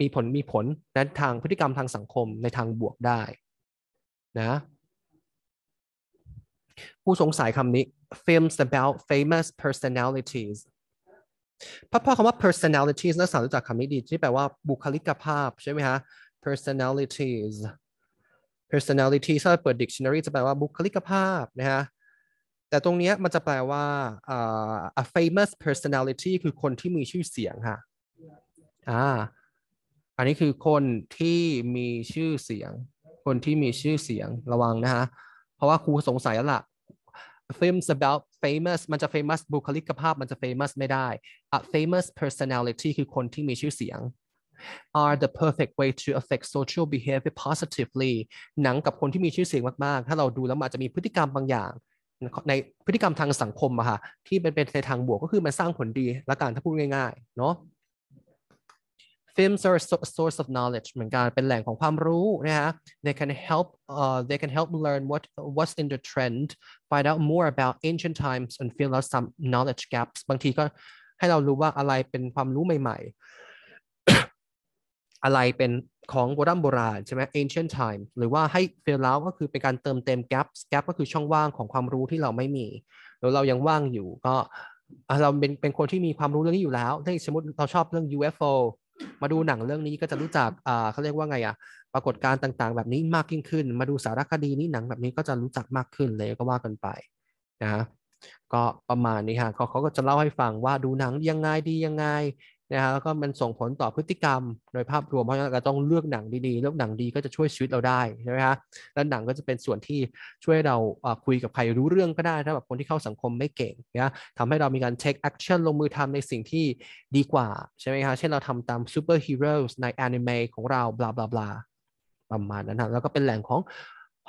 มีผล มีผลในทางพฤติกรรมทางสังคมในทางบวกได้ นะ ผู้สงสัยคำนี้ films about famous personalities พอพ่อคำว่า personalities นักศึกษารู้จักคำนี้ดีที่แปลว่าบุคลิกภาพใช่ไหมฮะ personalities p e r s o n a l i t s ถ้าเปิด dictionary จะแปลว่าบุคลิกภาพนะฮะแต่ตรงนี้มันจะแปลว่า uh, a famous personality คือคนที่มีชื่อเสียงค่ะอ่าอันนี้คือคนที่มีชื่อเสียง คนที่มีชื่อเสียงระวังนะฮะ เพราะว่าครูสงสัยแล้วล่ะ films about famous มันจะ famous บุคลิกภาพมันจะ famous ไม่ได้ a famous personality คือคนที่มีชื่อเสียง are the perfect way to affect social behavior positively หนังกับคนที่มีชื่อเสียงมากๆ ถ้าเราดูแล้วอาจจะมีพฤติกรรมบางอย่างในพฤติกรรมทางสังคมอะค่ะที่เป็นเป็นในทางบวกก็คือมันสร้างผลดีละกันถ้าพูดง่ายๆเนาะ films are a source of knowledge เหมือนกันเป็นแหล่งของความรู้นะฮะ they can help uh, they can help learn what what's in the trend find out more about ancient times and fill out some knowledge gaps บางทีก็ให้เรารู้ว่าอะไรเป็นความรู้ใหม่ ๆอะไรเป็นของโบราณโบราณ ใช่ไหม ancient time หรือว่าให้ fill out ก็คือเป็นการเติมเต็ม gap gap ก็คือช่องว่างของความรู้ที่เราไม่มีแล้วเรายังว่างอยู่ ก็เราเป็น เป็นคนที่มีความรู้เรื่องนี้อยู่แล้วถ้าสมมติเราชอบเรื่อง UFO มาดูหนังเรื่องนี้ก็จะรู้จัก อ่าเขาเรียกว่าไงอะปรากฏการณ์ต่างๆ แบบนี้มากยิ่งขึ้น มาดูสารคดีนี้หนังแบบนี้ก็จะรู้จักมากขึ้นเลยก็ว่ากันไปนะ ก็ประมาณนี้ฮะเขาเขาก็จะเล่าให้ฟังว่าดูหนังยังไงดียังไงนะับแล้วก็มันส่งผลต่อพฤติกรรม โดยภาพรวม เพราะฉะนั้นเราต้องเลือกหนังดีๆเลือกหนังดีก็จะช่วยชีวิตเราได้ ใช่ไหมฮะแล้วหนังก็จะเป็นส่วนที่ช่วยเราคุยกับใครรู้เรื่องก็ได้ถ้าแบบคนที่เข้าสังคมไม่เก่งนะทำให้เรามีการเช็คแอคชั่นลงมือทำในสิ่งที่ดีกว่า ใช่ไหมฮะเช่นเราทำตามซูเปอร์ฮีโร่ในแอนิเมะของเรา บลาบลาบลาประมาณนั้นนะแล้วก็เป็นแหล่งของ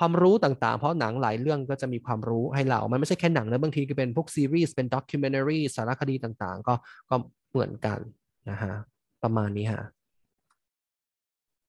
ความรู้ต่างๆ เพราะหนังหลายเรื่องก็จะมีความรู้ให้เรามันไม่ใช่แค่หนังนะบางทีก็เป็นพวกซีรีส์เป็นด็อกิเมนทรีสารคดีต่างๆ ก็ก็เหมือนกันนะฮะประมาณนี้ฮะ